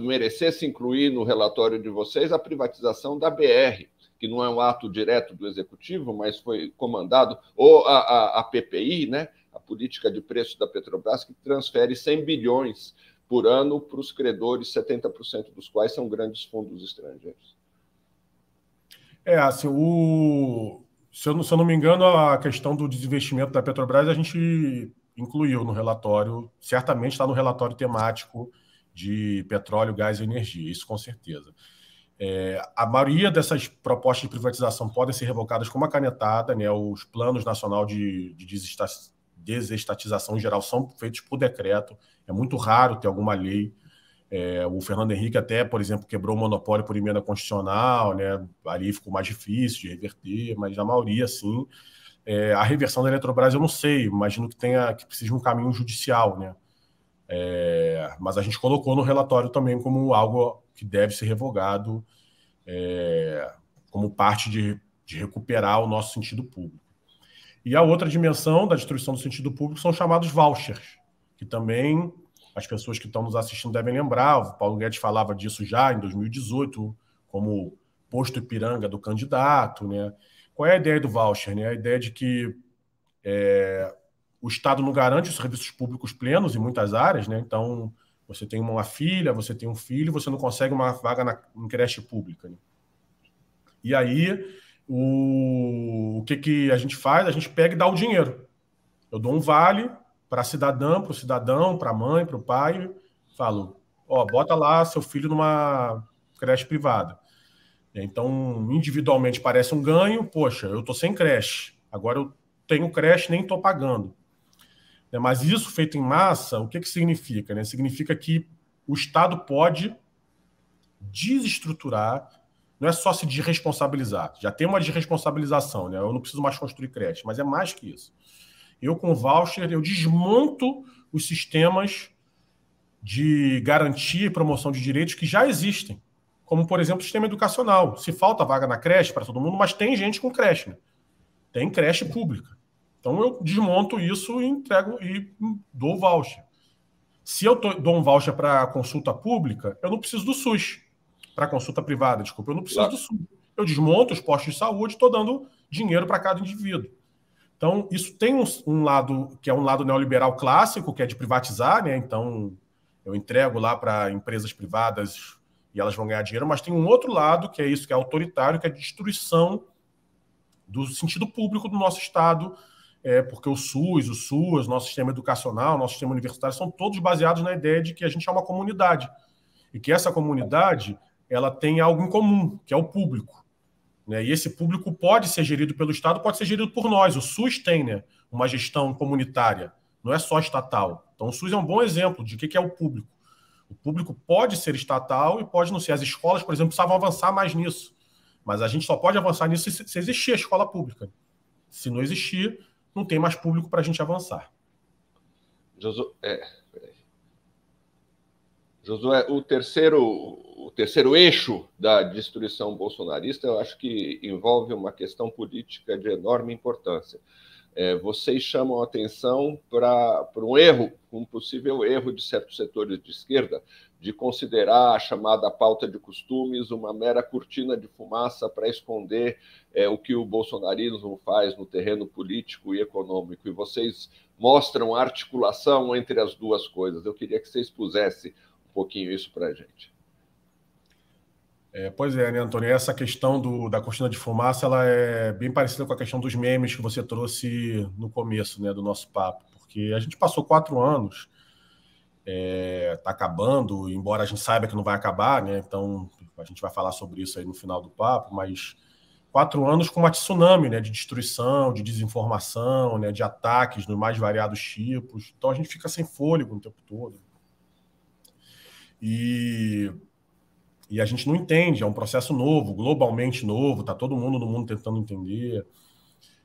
merecesse incluir no relatório de vocês a privatização da BR, que não é um ato direto do executivo, mas foi comandado, ou a, a, a PPI, né, a política de preço da Petrobras, que transfere 100 bilhões por ano para os credores, 70% dos quais são grandes fundos estrangeiros. É, assim, o... se, eu não, se eu não me engano, a questão do desinvestimento da Petrobras a gente incluiu no relatório, certamente está no relatório temático de petróleo, gás e energia, isso com certeza. É, a maioria dessas propostas de privatização podem ser revocadas com uma canetada, né? os planos nacional de, de desestatização em geral são feitos por decreto, é muito raro ter alguma lei. É, o Fernando Henrique até, por exemplo, quebrou o monopólio por emenda constitucional, né? ali ficou mais difícil de reverter, mas na maioria, sim. É, a reversão da Eletrobras eu não sei, imagino que tenha que precise de um caminho judicial, né? É, mas a gente colocou no relatório também como algo que deve ser revogado, é, como parte de, de recuperar o nosso sentido público. E a outra dimensão da destruição do sentido público são chamados vouchers, que também as pessoas que estão nos assistindo devem lembrar. O Paulo Guedes falava disso já em 2018, como posto Ipiranga do candidato. Né? Qual é a ideia do voucher? Né? A ideia de que é, o Estado não garante os serviços públicos plenos em muitas áreas, né? Então, você tem uma filha, você tem um filho, você não consegue uma vaga na, em creche pública. Né? E aí, o, o que, que a gente faz? A gente pega e dá o dinheiro. Eu dou um vale para cidadã, para o cidadão, para a mãe, para o pai, falo, ó, bota lá seu filho numa creche privada. Então, individualmente parece um ganho, poxa, eu estou sem creche, agora eu tenho creche, nem estou pagando. É, mas isso feito em massa, o que, que significa? Né? Significa que o Estado pode desestruturar, não é só se desresponsabilizar. Já tem uma desresponsabilização, né? Eu não preciso mais construir creche, mas é mais que isso. Eu, com voucher, eu desmonto os sistemas de garantia e promoção de direitos que já existem. Como, por exemplo, o sistema educacional. Se falta vaga na creche para todo mundo, mas tem gente com creche, né? Tem creche pública. Então eu desmonto isso e entrego e dou voucher. Se eu dou um voucher para consulta pública, eu não preciso do SUS. Para consulta privada, desculpa, eu não preciso claro. do SUS. Eu desmonto os postos de saúde, estou dando dinheiro para cada indivíduo. Então, isso tem um, um, lado que é um lado neoliberal clássico, que é de privatizar, né? Então, eu entrego lá para empresas privadas e elas vão ganhar dinheiro, mas tem um outro lado que é isso, que é autoritário, que é a destruição do sentido público do nosso Estado, é, porque o SUS, o SUS, nosso sistema educacional, nosso sistema universitário, são todos baseados na ideia de que a gente é uma comunidade e que essa comunidade ela tem algo em comum, que é o público. Né? E esse público pode ser gerido pelo Estado, pode ser gerido por nós. O SUS tem né, uma gestão comunitária, não é só estatal. Então, o SUS é um bom exemplo de o que é o público. O público pode ser estatal e pode não ser. As escolas, por exemplo, precisavam avançar mais nisso. Mas a gente só pode avançar nisso se, se existir a escola pública. Se não existir, não tem mais público para a gente avançar. Josué, é, Josué, o terceiro, o terceiro eixo da destruição bolsonarista, eu acho que envolve uma questão política de enorme importância. É, vocês chamam atenção para um erro, um possível erro de certos setores de esquerda, de considerar a chamada pauta de costumes uma mera cortina de fumaça para esconder é, o que o bolsonarismo faz no terreno político e econômico. E vocês mostram a articulação entre as duas coisas. Eu queria que vocês pusessem um pouquinho isso para a gente. É, pois é, né, Antônio? Essa questão do, da cortina de fumaça ela é bem parecida com a questão dos memes que você trouxe no começo né, do nosso papo, porque a gente passou quatro anos, é, tá acabando, embora a gente saiba que não vai acabar, né? Então a gente vai falar sobre isso aí no final do papo, mas quatro anos com uma tsunami né, de destruição, de desinformação, né, de ataques nos mais variados tipos. Então a gente fica sem fôlego o tempo todo. E e a gente não entende, é um processo novo, globalmente novo, está todo mundo no mundo tentando entender.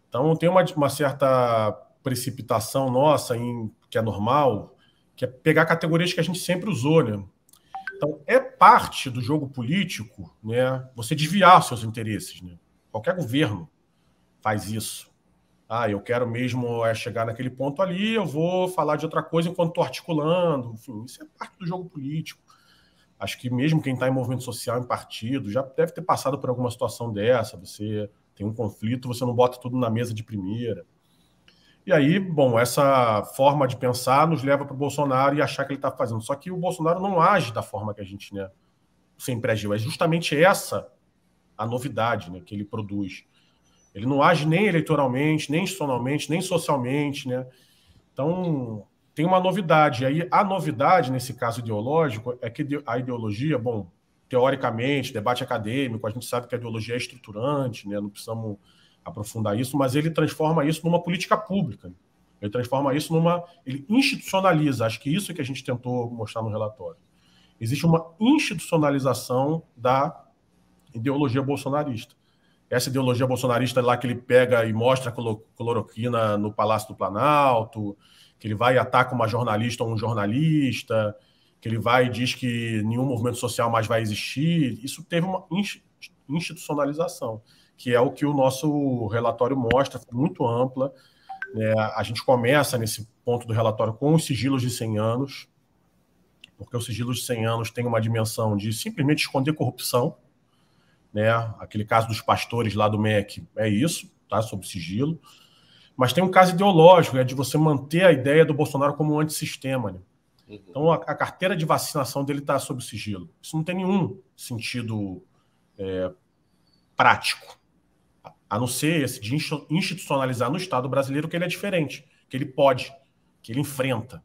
Então tem uma, uma certa precipitação nossa, em, que é normal, que é pegar categorias que a gente sempre usou, né? Então, é parte do jogo político né, você desviar seus interesses. Né? Qualquer governo faz isso. Ah, eu quero mesmo é, chegar naquele ponto ali, eu vou falar de outra coisa enquanto estou articulando. Enfim, isso é parte do jogo político. Acho que mesmo quem está em movimento social, em partido, já deve ter passado por alguma situação dessa. Você tem um conflito, você não bota tudo na mesa de primeira. E aí, bom, essa forma de pensar nos leva para o Bolsonaro e achar que ele está fazendo. Só que o Bolsonaro não age da forma que a gente né, sempre agiu. É justamente essa a novidade né, que ele produz. Ele não age nem eleitoralmente, nem institucionalmente, nem socialmente. Né? Então, tem uma novidade. Aí a novidade, nesse caso ideológico, é que a ideologia, bom, teoricamente, debate acadêmico, a gente sabe que a ideologia é estruturante, né? não precisamos aprofundar isso, mas ele transforma isso numa política pública. Ele transforma isso numa. Ele institucionaliza, acho que isso é que a gente tentou mostrar no relatório. Existe uma institucionalização da ideologia bolsonarista. Essa ideologia bolsonarista lá que ele pega e mostra cloroquina no Palácio do Planalto, que ele vai e ataca uma jornalista ou um jornalista, que ele vai e diz que nenhum movimento social mais vai existir. Isso teve uma institucionalização, que é o que o nosso relatório mostra, muito ampla. É, a gente começa nesse ponto do relatório com os sigilos de 100 anos, porque os sigilos de 100 anos têm uma dimensão de simplesmente esconder corrupção. Né? Aquele caso dos pastores lá do MEC é isso, tá? sob sigilo. Mas tem um caso ideológico, é de você manter a ideia do Bolsonaro como um antissistema. Né? Uhum. Então, a, a, carteira de vacinação dele está sob sigilo. Isso não tem nenhum sentido é, prático, a não ser esse de institucionalizar no Estado brasileiro que ele é diferente, que ele pode, que ele enfrenta.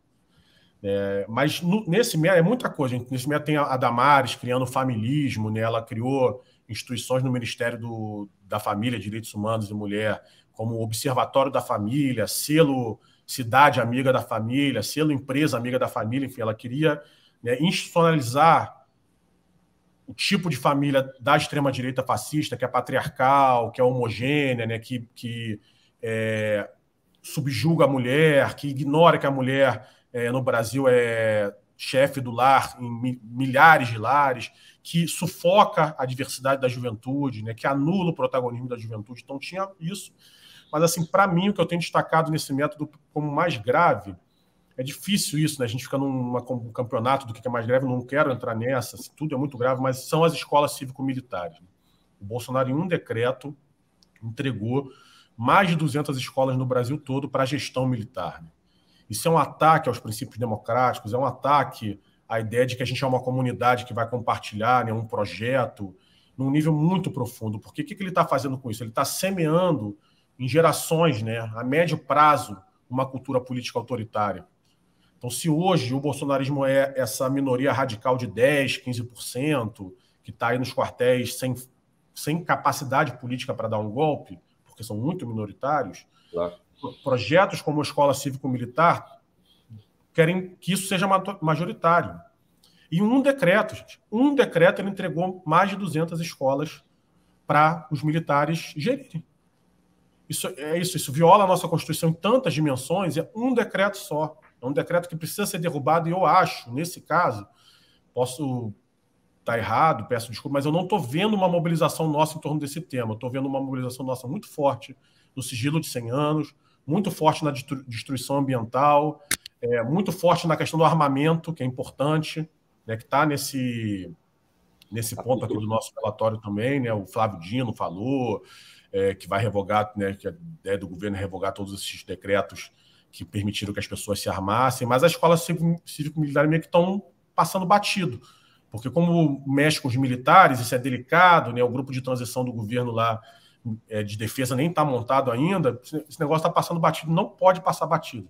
É, mas no, nesse meio é muita coisa. Nesse meio tem a, a Damares criando familismo, né? ela criou instituições no Ministério do, da Família, Direitos Humanos e Mulher, como Observatório da Família, selo Cidade Amiga da Família, selo Empresa Amiga da Família, enfim, ela queria né, institucionalizar o tipo de família da extrema-direita fascista, que é patriarcal, que é homogênea, né, que, que é, subjuga a mulher, que ignora que a mulher é, no Brasil é chefe do lar em milhares de lares, que sufoca a diversidade da juventude, né, que anula o protagonismo da juventude. Então tinha isso. Mas, assim, para mim, o que eu tenho destacado nesse método como mais grave é difícil isso, né? A gente fica num um campeonato do que é mais grave, não quero entrar nessa, assim, tudo é muito grave, mas são as escolas cívico-militares. O Bolsonaro, em um decreto, entregou mais de 200 escolas no Brasil todo para a gestão militar. Né? Isso é um ataque aos princípios democráticos, é um ataque à ideia de que a gente é uma comunidade que vai compartilhar né, um projeto num nível muito profundo. Porque o que, que ele está fazendo com isso? Ele está semeando em gerações, né, a médio prazo, uma cultura política autoritária. Então, se hoje o bolsonarismo é essa minoria radical de 10%, 15%, que está aí nos quartéis sem, sem capacidade política para dar um golpe, porque são muito minoritários, claro. projetos como a Escola Cívico-Militar querem que isso seja majoritário. E um decreto, gente, um decreto ele entregou mais de 200 escolas para os militares gerirem. Isso é isso, isso viola a nossa Constituição em tantas dimensões, é um decreto só. É um decreto que precisa ser derrubado, e eu acho, nesse caso, posso estar tá errado, peço desculpa, mas eu não estou vendo uma mobilização nossa em torno desse tema. Estou vendo uma mobilização nossa muito forte no sigilo de 100 anos, muito forte na destruição ambiental, é, muito forte na questão do armamento, que é importante, né, que está nesse, nesse ponto aqui do nosso relatório também. Né, o Flávio Dino falou, é, que vai revogar, né, que a ideia do governo é revogar todos esses decretos que permitiram que as pessoas se armassem, mas a escola cívico-militar meio que estão passando batido, porque como mexe com os militares, isso é delicado, né, o grupo de transição do governo lá é, de defesa nem está montado ainda, esse negócio está passando batido, não pode passar batido.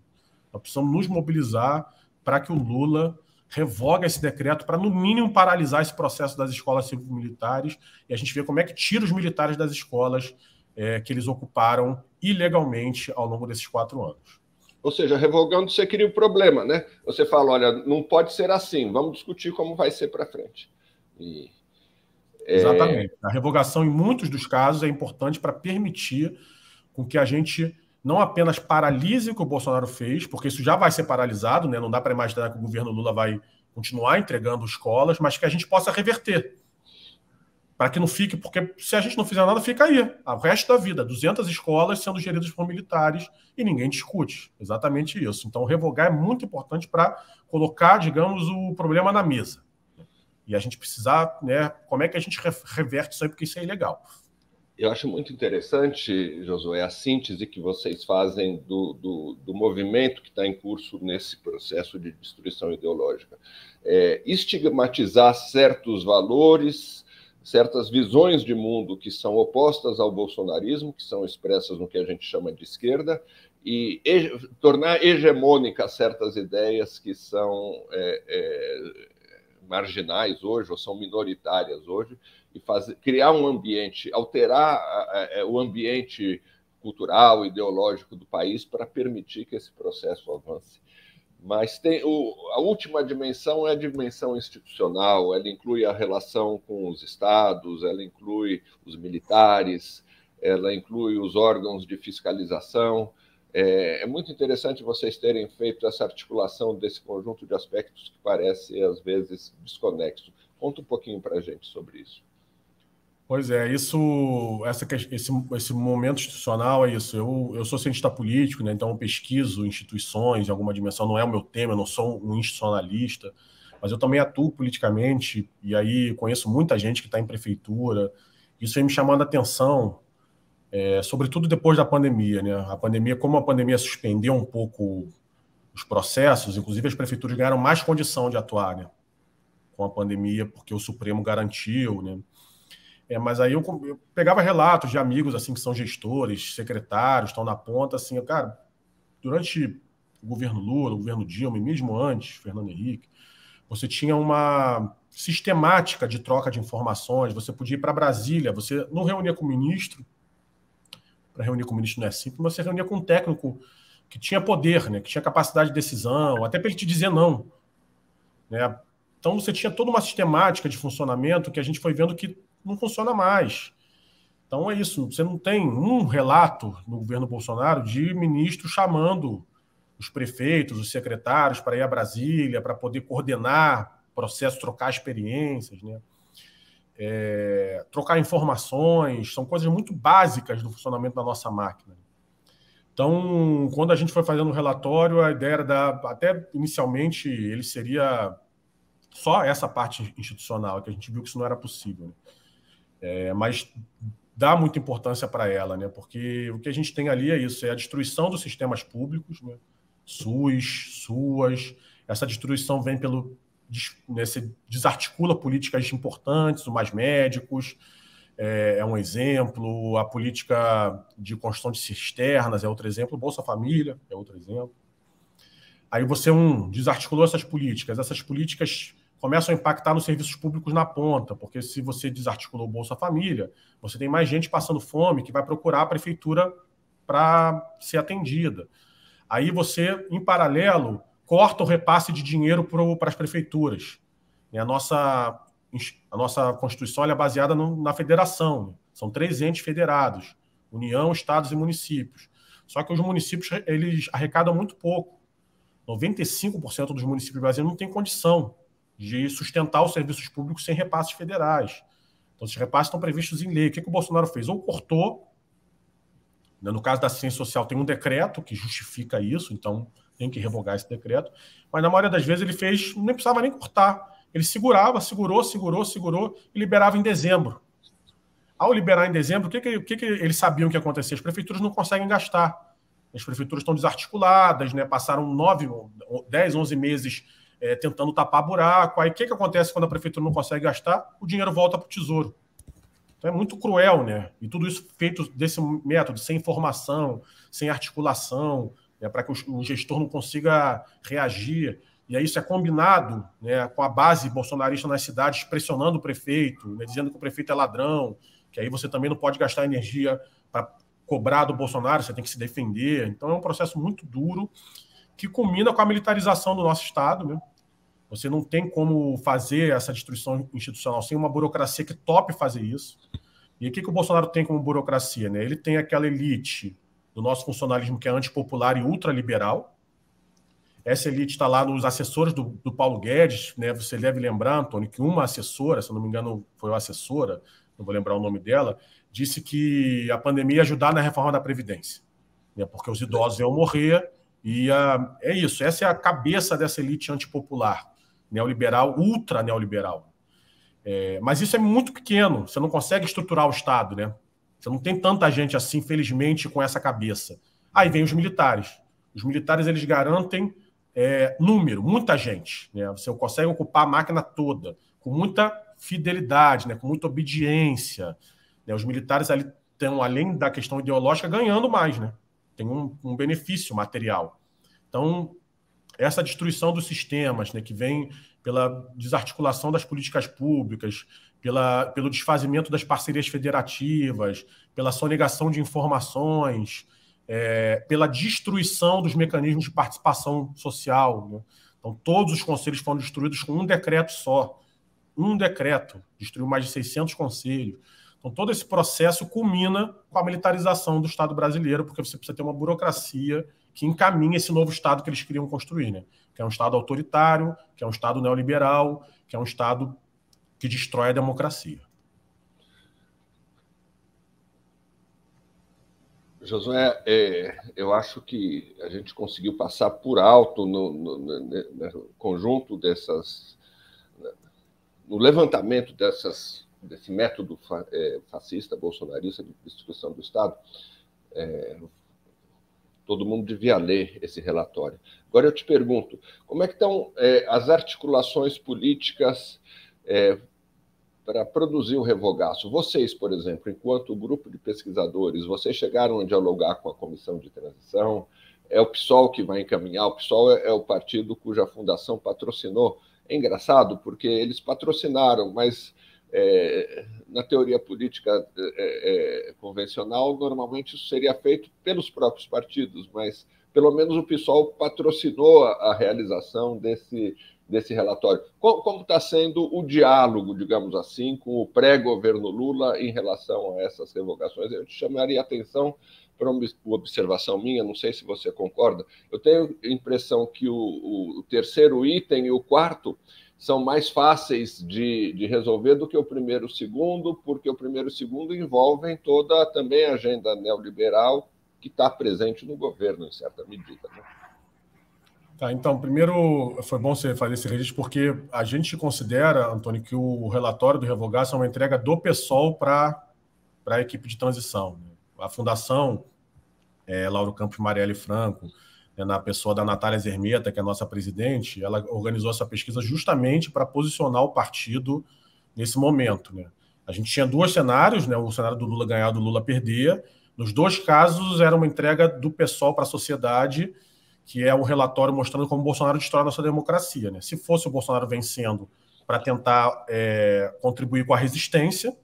Nós precisamos nos mobilizar para que o Lula revoga esse decreto para, no mínimo, paralisar esse processo das escolas civil-militares e a gente vê como é que tira os militares das escolas é, que eles ocuparam ilegalmente ao longo desses quatro anos. Ou seja, revogando você cria o um problema, né? Você fala, olha, não pode ser assim, vamos discutir como vai ser para frente. E... É, Exatamente. A revogação, em muitos dos casos, é importante para permitir com que a gente não apenas paralise o que o Bolsonaro fez, porque isso já vai ser paralisado, né? não dá para imaginar que o governo Lula vai continuar entregando escolas, mas que a gente possa reverter. Para que não fique, porque se a gente não fizer nada, fica aí. O resto da vida, 200 escolas sendo geridas por militares e ninguém discute. Exatamente isso. Então, revogar é muito importante para colocar, digamos, o problema na mesa. E a gente precisar, né? Como é que a gente reverte isso aí, porque isso é ilegal eu acho muito interessante, Josué, a síntese que vocês fazem do, do, do movimento que está em curso nesse processo de destruição ideológica. É, estigmatizar certos valores, certas visões de mundo que são opostas ao bolsonarismo, que são expressas no que a gente chama de esquerda, e hege tornar hegemônicas certas ideias que são é, é, marginais hoje, ou são minoritárias hoje, e fazer, criar um ambiente, alterar é, o ambiente cultural, ideológico do país para permitir que esse processo avance. Mas tem o, a última dimensão é a dimensão institucional, ela inclui a relação com os estados, ela inclui os militares, ela inclui os órgãos de fiscalização. É, é, muito interessante vocês terem feito essa articulação desse conjunto de aspectos que parece, às vezes, desconexo. Conta um pouquinho para a gente sobre isso. Pois é, isso, essa, esse, esse momento institucional é isso. Eu, eu sou cientista político, né, então eu pesquiso instituições em alguma dimensão, não é o meu tema, eu não sou um institucionalista, mas eu também atuo politicamente, e aí conheço muita gente que está em prefeitura. Isso vem me chamando a atenção, é, sobretudo depois da pandemia. Né? A pandemia, como a pandemia suspendeu um pouco os processos, inclusive as prefeituras ganharam mais condição de atuar né, com a pandemia, porque o Supremo garantiu, né? É, mas aí eu, eu, pegava relatos de amigos assim que são gestores, secretários, estão na ponta, assim, eu, cara, durante o governo Lula, o governo Dilma, e mesmo antes, Fernando Henrique, você tinha uma sistemática de troca de informações, você podia ir para Brasília, você não reunia com o ministro, para reunir com o ministro não é simples, mas você reunia com um técnico que tinha poder, né, que tinha capacidade de decisão, até para ele te dizer não. Né? Então você tinha toda uma sistemática de funcionamento que a gente foi vendo que não funciona mais. Então é isso. Você não tem um relato no governo Bolsonaro de ministro chamando os prefeitos, os secretários para ir a Brasília, para poder coordenar processo, trocar experiências, né? É, trocar informações, são coisas muito básicas do funcionamento da nossa máquina. Então, quando a gente foi fazendo o relatório, a ideia era dar, até inicialmente ele seria só essa parte institucional, que a gente viu que isso não era possível. Né? É, mas dá muita importância para ela, né? Porque o que a gente tem ali é isso, é a destruição dos sistemas públicos, né? SUAS. Essa destruição vem pelo nesse né, desarticula políticas importantes, o mais médicos é, é um exemplo, a política de construção de cisternas é outro exemplo, Bolsa Família é outro exemplo. Aí você um desarticulou essas políticas, essas políticas começam a impactar nos serviços públicos na ponta, porque se você desarticulou o Bolsa Família, você tem mais gente passando fome que vai procurar a prefeitura para ser atendida. Aí você, em paralelo, corta o repasse de dinheiro para as prefeituras. E a, nossa, a nossa Constituição é baseada no, na federação. Né? São três entes federados, União, Estados e municípios. Só que os municípios eles arrecadam muito pouco. 95% dos municípios brasileiros não tem condição de sustentar os serviços públicos sem repasses federais. Então, esses repasses estão previstos em lei. O que, que o Bolsonaro fez? Ou cortou, né? no caso da ciência social, tem um decreto que justifica isso, então tem que revogar esse decreto, mas na maioria das vezes ele fez, não precisava nem cortar. Ele segurava, segurou, segurou, segurou e liberava em dezembro. Ao liberar em dezembro, o que, que, o que, que eles sabiam que ia acontecer? As prefeituras não conseguem gastar. As prefeituras estão desarticuladas, né? passaram nove, 10, 11 meses é, tentando tapar buraco. Aí o que, que acontece quando a prefeitura não consegue gastar? O dinheiro volta para o tesouro. Então é muito cruel, né? E tudo isso feito desse método, sem informação, sem articulação, é né? para que o gestor não consiga reagir. E aí isso é combinado né, com a base bolsonarista nas cidades, pressionando o prefeito, né, dizendo que o prefeito é ladrão, que aí você também não pode gastar energia para cobrar do Bolsonaro, você tem que se defender. Então é um processo muito duro que culmina com a militarização do nosso Estado, né? Você não tem como fazer essa destruição institucional sem uma burocracia que tope fazer isso. E o que, que o Bolsonaro tem como burocracia? Né? Ele tem aquela elite do nosso funcionalismo que é antipopular e ultraliberal. Essa elite está lá nos assessores do, do, Paulo Guedes. Né? Você deve lembrar, Antônio, que uma assessora, se não me engano, foi uma assessora, não vou lembrar o nome dela, disse que a pandemia ia ajudar na reforma da Previdência, né? porque os idosos iam morrer. E uh, é isso, essa é a cabeça dessa elite antipopular neoliberal, ultra neoliberal. É, mas isso é muito pequeno, você não consegue estruturar o Estado, né? Você não tem tanta gente assim, felizmente, com essa cabeça. Aí vem os militares. Os militares eles garantem é, número, muita gente. Né? Você consegue ocupar a máquina toda, com muita fidelidade, né? com muita obediência. Né? Os militares ali estão, além da questão ideológica, ganhando mais, né? Tem um, um benefício material. Então, essa destruição dos sistemas, né, que vem pela desarticulação das políticas públicas, pela, pelo desfazimento das parcerias federativas, pela sonegação de informações, é, pela destruição dos mecanismos de participação social. Né? Então, todos os conselhos foram destruídos com um decreto só. Um decreto destruiu mais de 600 conselhos. Então, todo esse processo culmina com a militarização do Estado brasileiro, porque você precisa ter uma burocracia que encaminha esse novo Estado que eles queriam construir, né? que é um Estado autoritário, que é um Estado neoliberal, que é um Estado que destrói a democracia. Josué, é, eu acho que a gente conseguiu passar por alto no, no, no conjunto dessas. no levantamento dessas, desse método é, fascista, bolsonarista de destruição do Estado. É, Todo mundo devia ler esse relatório. Agora eu te pergunto, como é que estão é, as articulações políticas é, para produzir o revogaço? Vocês, por exemplo, enquanto grupo de pesquisadores, vocês chegaram a dialogar com a comissão de transição? É o PSOL que vai encaminhar, o PSOL é, é o partido cuja fundação patrocinou. É engraçado, porque eles patrocinaram, mas é, na teoria política é, é, é, convencional, normalmente isso seria feito pelos próprios partidos, mas pelo menos o PSOL patrocinou a, a realização desse, desse relatório. Como está sendo o diálogo, digamos assim, com o pré-governo Lula em relação a essas revogações? Eu te chamaria a atenção para uma observação minha, não sei se você concorda. Eu tenho a impressão que o, o terceiro item e o quarto são mais fáceis de, de resolver do que o primeiro e o segundo, porque o primeiro e o segundo envolvem toda também a agenda neoliberal que está presente no governo, em certa medida. Né? Tá, então, primeiro, foi bom você fazer esse registro, porque a gente considera, Antônio, que o relatório do Revogação é uma entrega do PSOL para a equipe de transição. Né? A fundação, é, Lauro Campos, Marielle Franco, né, na pessoa da Natália Zermeta, que é a nossa presidente, ela organizou essa pesquisa justamente para posicionar o partido nesse momento. Né? A gente tinha dois cenários, né? o cenário do Lula ganhar e do Lula perder. Nos dois casos, era uma entrega do pessoal para a sociedade, que é um relatório mostrando como o Bolsonaro destrói a nossa democracia. Né? Se fosse o Bolsonaro vencendo para tentar é, contribuir com a resistência,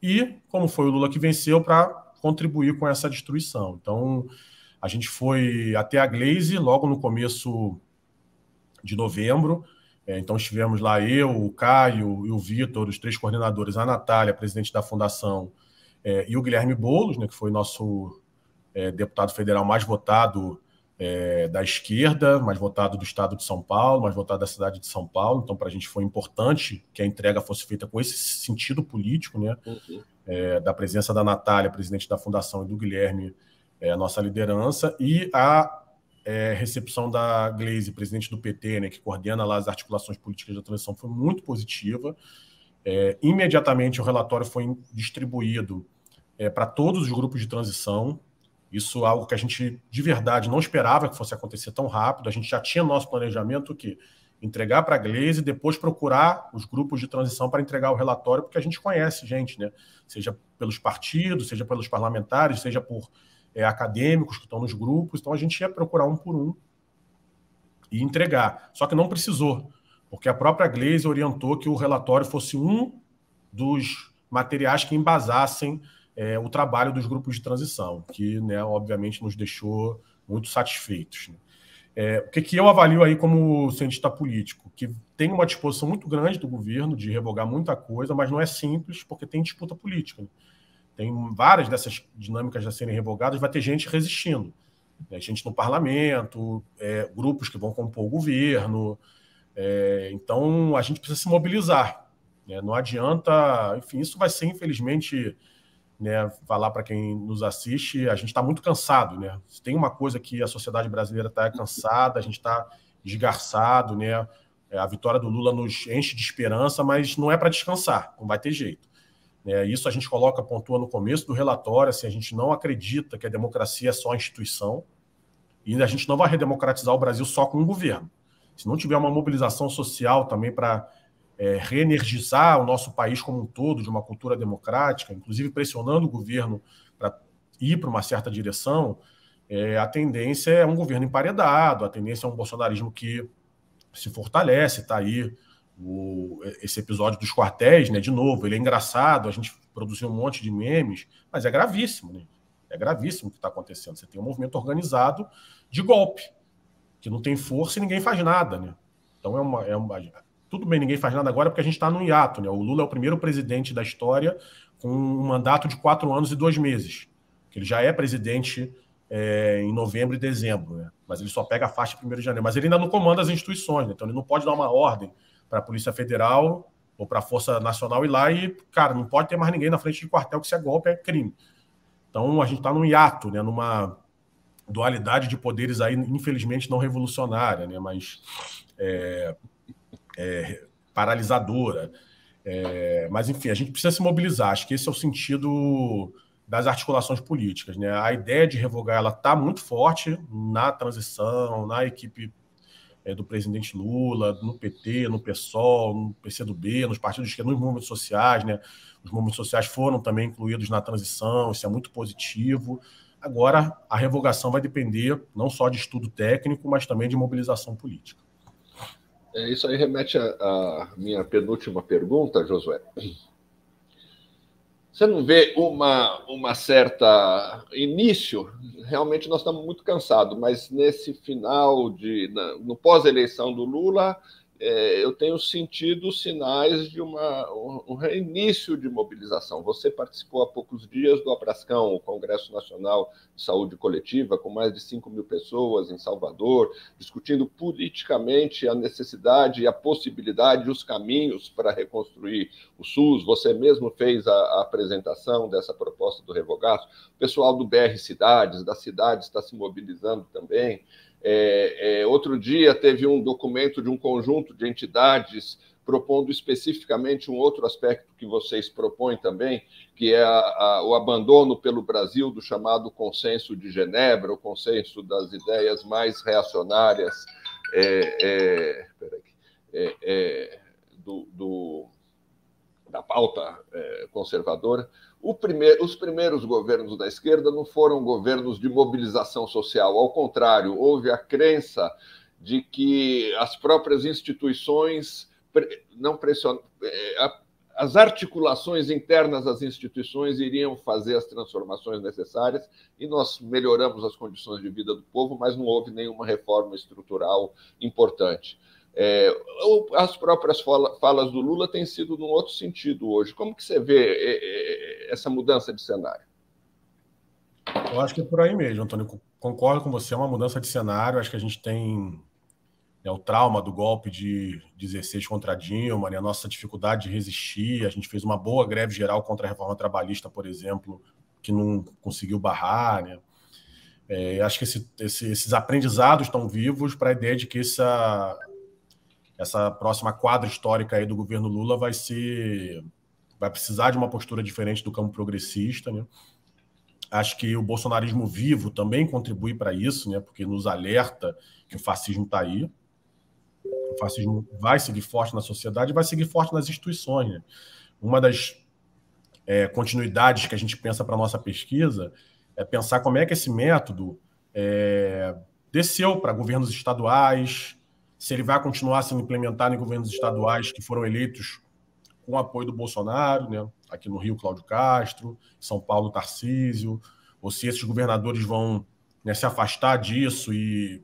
e como foi o Lula que venceu, para contribuir com essa destruição. Então, a gente foi até a Glaze logo no começo de novembro. É, então estivemos lá eu, o Caio e o Vitor, os três coordenadores, a Natália, presidente da fundação, é, e o Guilherme Boulos, né, que foi nosso é, deputado federal mais votado é, da esquerda, mais votado do estado de São Paulo, mais votado da cidade de São Paulo. Então, para a gente foi importante que a entrega fosse feita com esse sentido político, né? Uhum. É, da presença da Natália, presidente da fundação, e do Guilherme, é, a nossa liderança, e a é, recepção da Glaze, presidente do PT, né, que coordena lá as articulações políticas da transição, foi muito positiva. É, imediatamente o relatório foi distribuído é, para todos os grupos de transição. Isso é algo que a gente de verdade não esperava que fosse acontecer tão rápido. A gente já tinha nosso planejamento que entregar para a Glaze e depois procurar os grupos de transição para entregar o relatório, porque a gente conhece gente, né? Seja pelos partidos, seja pelos parlamentares, seja por é, acadêmicos que estão nos grupos, então a gente ia procurar um por um e entregar. Só que não precisou, porque a própria Glaze orientou que o relatório fosse um dos materiais que embasassem é, o trabalho dos grupos de transição, que, né, obviamente, nos deixou muito satisfeitos. Né? É, o que, que eu avalio aí como cientista político? Que tem uma disposição muito grande do governo de revogar muita coisa, mas não é simples, porque tem disputa política. Né? Tem várias dessas dinâmicas já serem revogadas, vai ter gente resistindo. Né? Gente no parlamento, é, grupos que vão compor o governo. É, então, a gente precisa se mobilizar. Né? Não adianta... Enfim, isso vai ser, infelizmente... Né, falar para quem nos assiste, a gente está muito cansado, né? Se tem uma coisa que a sociedade brasileira está cansada, a gente está esgarçado, né? É, a vitória do Lula nos enche de esperança, mas não é para descansar, não vai ter jeito. É, isso a gente coloca, pontua no começo do relatório, assim, a gente não acredita que a democracia é só instituição, e a gente não vai redemocratizar o Brasil só com o governo. Se não tiver uma mobilização social também para é, reenergizar o nosso país como um todo de uma cultura democrática, inclusive pressionando o governo para ir para uma certa direção, é, a tendência é um governo emparedado, a tendência é um bolsonarismo que se fortalece, está aí o, é, esse episódio dos quartéis, né? De novo, ele é engraçado, a gente produziu um monte de memes, mas é gravíssimo, né? É gravíssimo o que está acontecendo. Você tem um movimento organizado de golpe, que não tem força e ninguém faz nada, né? Então é uma. É uma tudo bem, ninguém faz nada agora porque a gente está no hiato, né? O Lula é o primeiro presidente da história com um mandato de quatro anos e dois meses. Ele já é presidente é, em novembro e dezembro, né? Mas ele só pega a faixa primeiro de janeiro. Mas ele ainda não comanda as instituições, né? Então ele não pode dar uma ordem para a Polícia Federal ou para a Força Nacional ir lá e, cara, não pode ter mais ninguém na frente de quartel que se é golpe, é crime. Então a gente está num hiato, né, numa dualidade de poderes aí, infelizmente, não revolucionária, né, mas é, é, paralisadora. É, mas, enfim, a gente precisa se mobilizar. Acho que esse é o sentido das articulações políticas. Né? A ideia de revogar ela está muito forte na transição, na equipe é, do presidente Lula, no PT, no PSOL, no PCdoB, nos partidos que nos movimentos sociais, né? Os movimentos sociais foram também incluídos na transição, isso é muito positivo. Agora, a revogação vai depender não só de estudo técnico, mas também de mobilização política. É, isso aí remete à minha penúltima pergunta, Josué. Você não vê uma, uma certa início? Realmente nós estamos muito cansados, mas nesse final de. no pós-eleição do Lula, é, eu tenho sentido sinais de uma, um reinício de mobilização. Você participou há poucos dias do Abrascão, o Congresso Nacional de Saúde Coletiva, com mais de 5 mil pessoas em Salvador, discutindo politicamente a necessidade, e a possibilidade, os caminhos para reconstruir o SUS. Você mesmo fez a, a apresentação dessa proposta do Revogaço. O pessoal do BR Cidades, da cidade está se mobilizando também. É, é, outro dia teve um documento de um conjunto de entidades propondo especificamente um outro aspecto que vocês propõem também, que é a, a, o abandono pelo Brasil do chamado consenso de Genebra, o consenso das ideias mais reacionárias é, é, é, é do, do, da pauta é, conservadora os primeiros governos da esquerda não foram governos de mobilização social, ao contrário, houve a crença de que as próprias instituições não pressionam. É, as articulações internas das instituições iriam fazer as transformações necessárias e nós melhoramos as condições de vida do povo, mas não houve nenhuma reforma estrutural importante. É, as próprias falas do Lula têm sido num outro sentido hoje. Como que você vê é, é, essa mudança de cenário? Eu acho que é por aí mesmo, Antônio. Concordo com você, é uma mudança de cenário. Acho que a gente tem né, o trauma do golpe de 16 contra a Dilma, né, a nossa dificuldade de resistir. A gente fez uma boa greve geral contra a reforma trabalhista, por exemplo, que não conseguiu barrar. Né. É, acho que esse, esse, esses aprendizados estão vivos para a ideia de que essa, essa próxima quadra histórica aí do governo Lula vai ser vai precisar de uma postura diferente do campo progressista, né? Acho que o bolsonarismo vivo também contribui para isso, né? Porque nos alerta que o fascismo está aí. O fascismo vai seguir forte na sociedade, vai seguir forte nas instituições. Né? Uma das é, continuidades que a gente pensa para nossa pesquisa é pensar como é que esse método é, desceu para governos estaduais, se ele vai continuar sendo implementado em governos estaduais que foram eleitos com o apoio do Bolsonaro, né? aqui no Rio, Cláudio Castro, São Paulo, Tarcísio, ou se esses governadores vão né, se afastar disso e,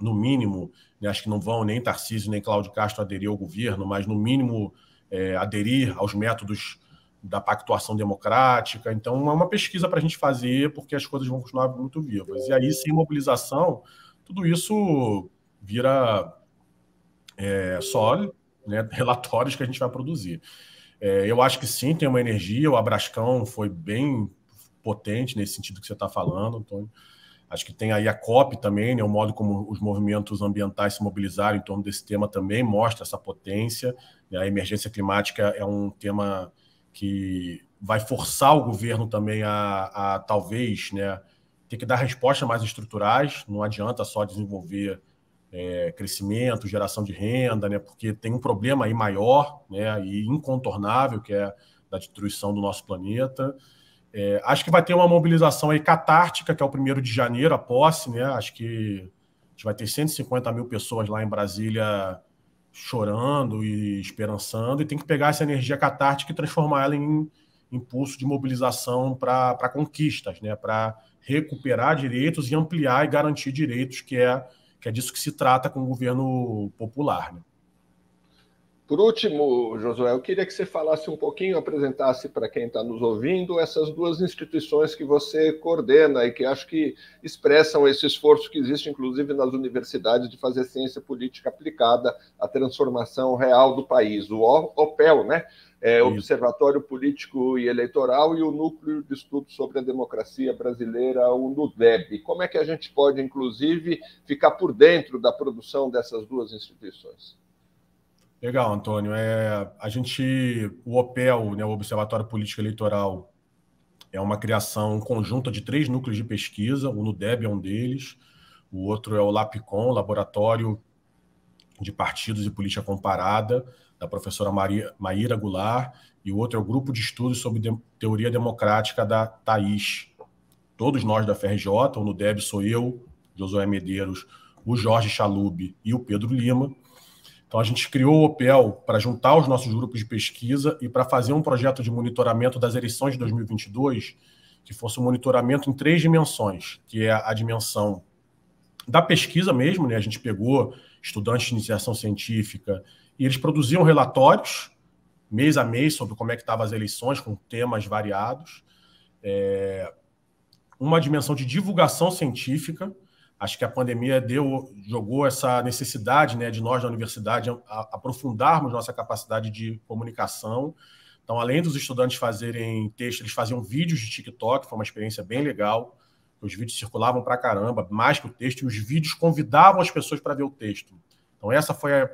no mínimo, né, acho que não vão nem Tarcísio nem Cláudio Castro aderir ao governo, mas, no mínimo, é, aderir aos métodos da pactuação democrática. Então, é uma pesquisa para a gente fazer, porque as coisas vão continuar muito vivas. E aí, sem mobilização, tudo isso vira é, só né, <laughs> relatórios que a gente vai produzir. É, eu acho que sim, tem uma energia, o Abrascão foi bem potente nesse sentido que você está falando, Antônio. Acho que tem aí a COP também, né, o modo como os movimentos ambientais se mobilizaram em torno desse tema também mostra essa potência. Né, a emergência climática é um tema que vai forçar o governo também a, a talvez né, ter que dar respostas mais estruturais. Não adianta só desenvolver é, crescimento, geração de renda, né? Porque tem um problema aí maior, né? E incontornável que é da destruição do nosso planeta. É, acho que vai ter uma mobilização aí catártica, que é o primeiro de janeiro, a posse, né? Acho que a gente vai ter 150 mil pessoas lá em Brasília chorando e esperançando, e tem que pegar essa energia catártica e transformar ela em impulso de mobilização para conquistas, né? para recuperar direitos e ampliar e garantir direitos, que é que é disso que se trata com o governo popular. Né? Por último, Josué, eu queria que você falasse um pouquinho, apresentasse para quem está nos ouvindo essas duas instituições que você coordena e que acho que expressam esse esforço que existe, inclusive, nas universidades de fazer ciência política aplicada à transformação real do país, o OPEL, né? é, Observatório Político e Eleitoral e o Núcleo de Estudo sobre a Democracia Brasileira, o NUDEB. Como é que a gente pode, inclusive, ficar por dentro da produção dessas duas instituições? Legal, Antônio. É, a gente, o OPEL, né, o Observatório Político Eleitoral, é uma criação conjunta de três núcleos de pesquisa. O NUDEB é um deles, o outro é o LAPCOM, Laboratório de Partidos e Política Comparada, da professora Maria, Maíra Goulart, e o outro é o Grupo de Estudos sobre de, Teoria Democrática da Thaís. Todos nós da FRJ, ou no DEB sou eu, Josué Medeiros, o Jorge Chalub e o Pedro Lima. Então a gente criou o OPEL para juntar os nossos grupos de pesquisa e para fazer um projeto de monitoramento das eleições de 2022 que fosse um monitoramento em três dimensões, que é a dimensão da pesquisa mesmo, né? A gente pegou estudantes de iniciação científica, e eles produziam relatórios mês a mês sobre como é que estavam as eleições, com temas variados. É, uma dimensão de divulgação científica. Acho que a pandemia deu, jogou essa necessidade né, de nós da universidade a, a aprofundarmos nossa capacidade de comunicação. Então, além dos estudantes fazerem texto, eles faziam vídeos de TikTok, foi uma experiência bem legal. Os vídeos circulavam para caramba, mais que o texto, e os vídeos convidavam as pessoas para ver o texto. Então, essa foi a,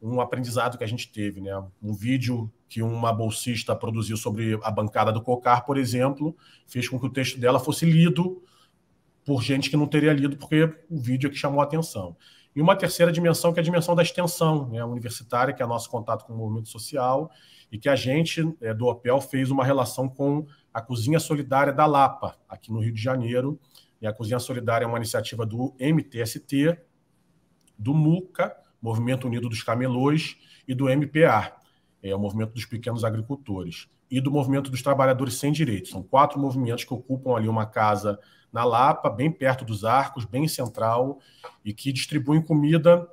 um aprendizado que a gente teve, né? Um vídeo que uma bolsista produziu sobre a bancada do Cocar, por exemplo, fez com que o texto dela fosse lido por gente que não teria lido, porque o vídeo é que chamou a atenção. E uma terceira dimensão, que é a dimensão da extensão né, universitária, que é nosso contato com o movimento social, e que a gente, é, do OPEL, fez uma relação com a Cozinha Solidária da Lapa, aqui no Rio de Janeiro. E a Cozinha Solidária é uma iniciativa do MTST, do MUCA, Movimento Unido dos Camelôs e do MPA, é, o Movimento dos Pequenos Agricultores, e do Movimento dos Trabalhadores Sem Direitos. São quatro movimentos que ocupam ali uma casa na Lapa, bem perto dos arcos, bem central, e que distribuem comida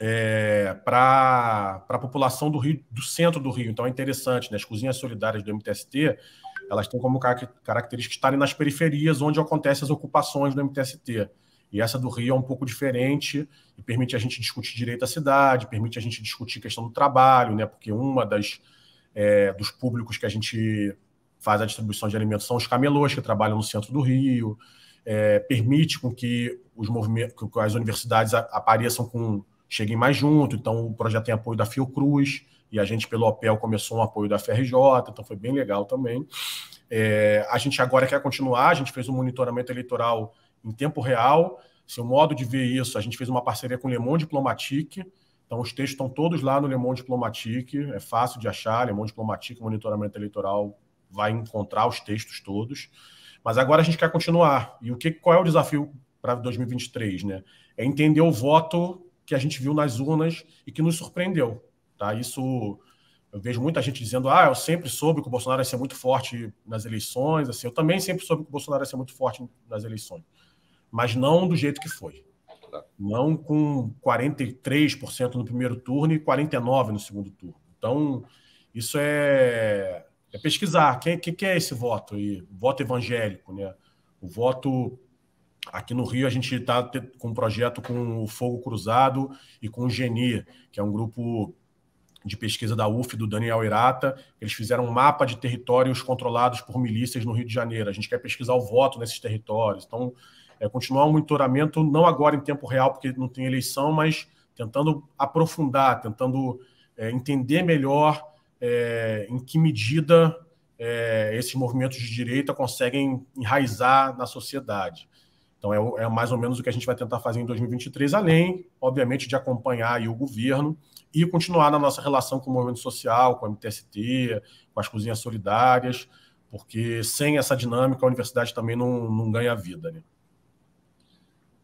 é, para a população do Rio, do centro do Rio. Então é interessante, né? as cozinhas solidárias do MTST elas têm como característica estarem nas periferias onde acontecem as ocupações do MTST. E essa do Rio é um pouco diferente e permite a gente discutir direito à cidade, permite a gente discutir questão do trabalho, né? Porque uma das é, dos públicos que a gente faz a distribuição de alimentos são os camelôs que trabalham no centro do Rio, é, permite com que os movimentos, que as universidades apareçam com cheguem mais junto. Então o projeto tem apoio da Fiocruz e a gente pelo OPEL começou um apoio da FRJ, então foi bem legal também. É, a gente agora quer continuar, a gente fez um monitoramento eleitoral em tempo real. Seu modo de ver isso, a gente fez uma parceria com o Le Monde Diplomatique. Então, os textos estão todos lá no Le Monde Diplomatique. É fácil de achar. Le Monde Diplomatique, monitoramento eleitoral, vai encontrar os textos todos. Mas agora a gente quer continuar. E o que, qual é o desafio para 2023? Né? É entender o voto que a gente viu nas urnas e que nos surpreendeu. Tá? Isso eu vejo muita gente dizendo: ah, eu sempre soube que o Bolsonaro ia ser muito forte nas eleições. Assim, eu também sempre soube que o Bolsonaro ia ser muito forte nas eleições mas não do jeito que foi. Tá. Não com 43% no primeiro turno e 49% no segundo turno. Então, isso é, é pesquisar. O que, que, é esse voto? E, voto evangélico, né? O voto. Aqui no Rio, a gente está com um projeto com o Fogo Cruzado e com o Geni, que é um grupo de pesquisa da UF, do Daniel Irata. Eles fizeram um mapa de territórios controlados por milícias no Rio de Janeiro. A gente quer pesquisar o voto nesses territórios. Então, é, continuar um monitoramento, não agora em tempo real, porque não tem eleição, mas tentando aprofundar, tentando é, entender melhor é, em que medida é, esses movimentos de direita conseguem enraizar na sociedade. Então, é, é, mais ou menos o que a gente vai tentar fazer em 2023, além, obviamente, de acompanhar o governo e continuar na nossa relação com o movimento social, com a MTST, com as cozinhas solidárias, porque sem essa dinâmica a universidade também não, não ganha vida. Né?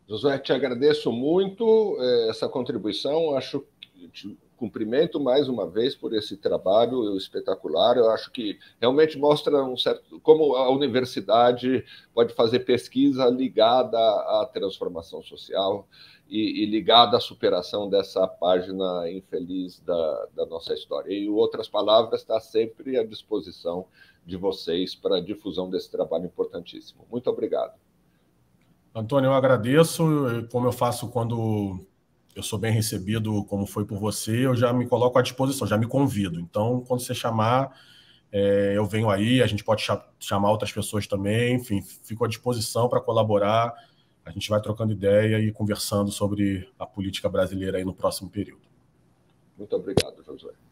Josué, te agradeço muito é, essa contribuição. Acho te cumprimento mais uma vez por esse trabalho espetacular. Eu acho que realmente mostra um certo como a universidade pode fazer pesquisa ligada à transformação social e, e ligada à superação dessa página infeliz da, da nossa história. E outras palavras está sempre à disposição de vocês para a difusão desse trabalho importantíssimo. Muito obrigado. Antônio, eu agradeço. Como eu faço quando eu sou bem recebido, como foi por você, eu já me coloco à disposição, já me convido. Então, quando você chamar, é, eu venho aí, a gente pode chamar outras pessoas também, enfim, fico à disposição para colaborar. A gente vai trocando ideia e conversando sobre a política brasileira aí no próximo período. Muito obrigado, Josué.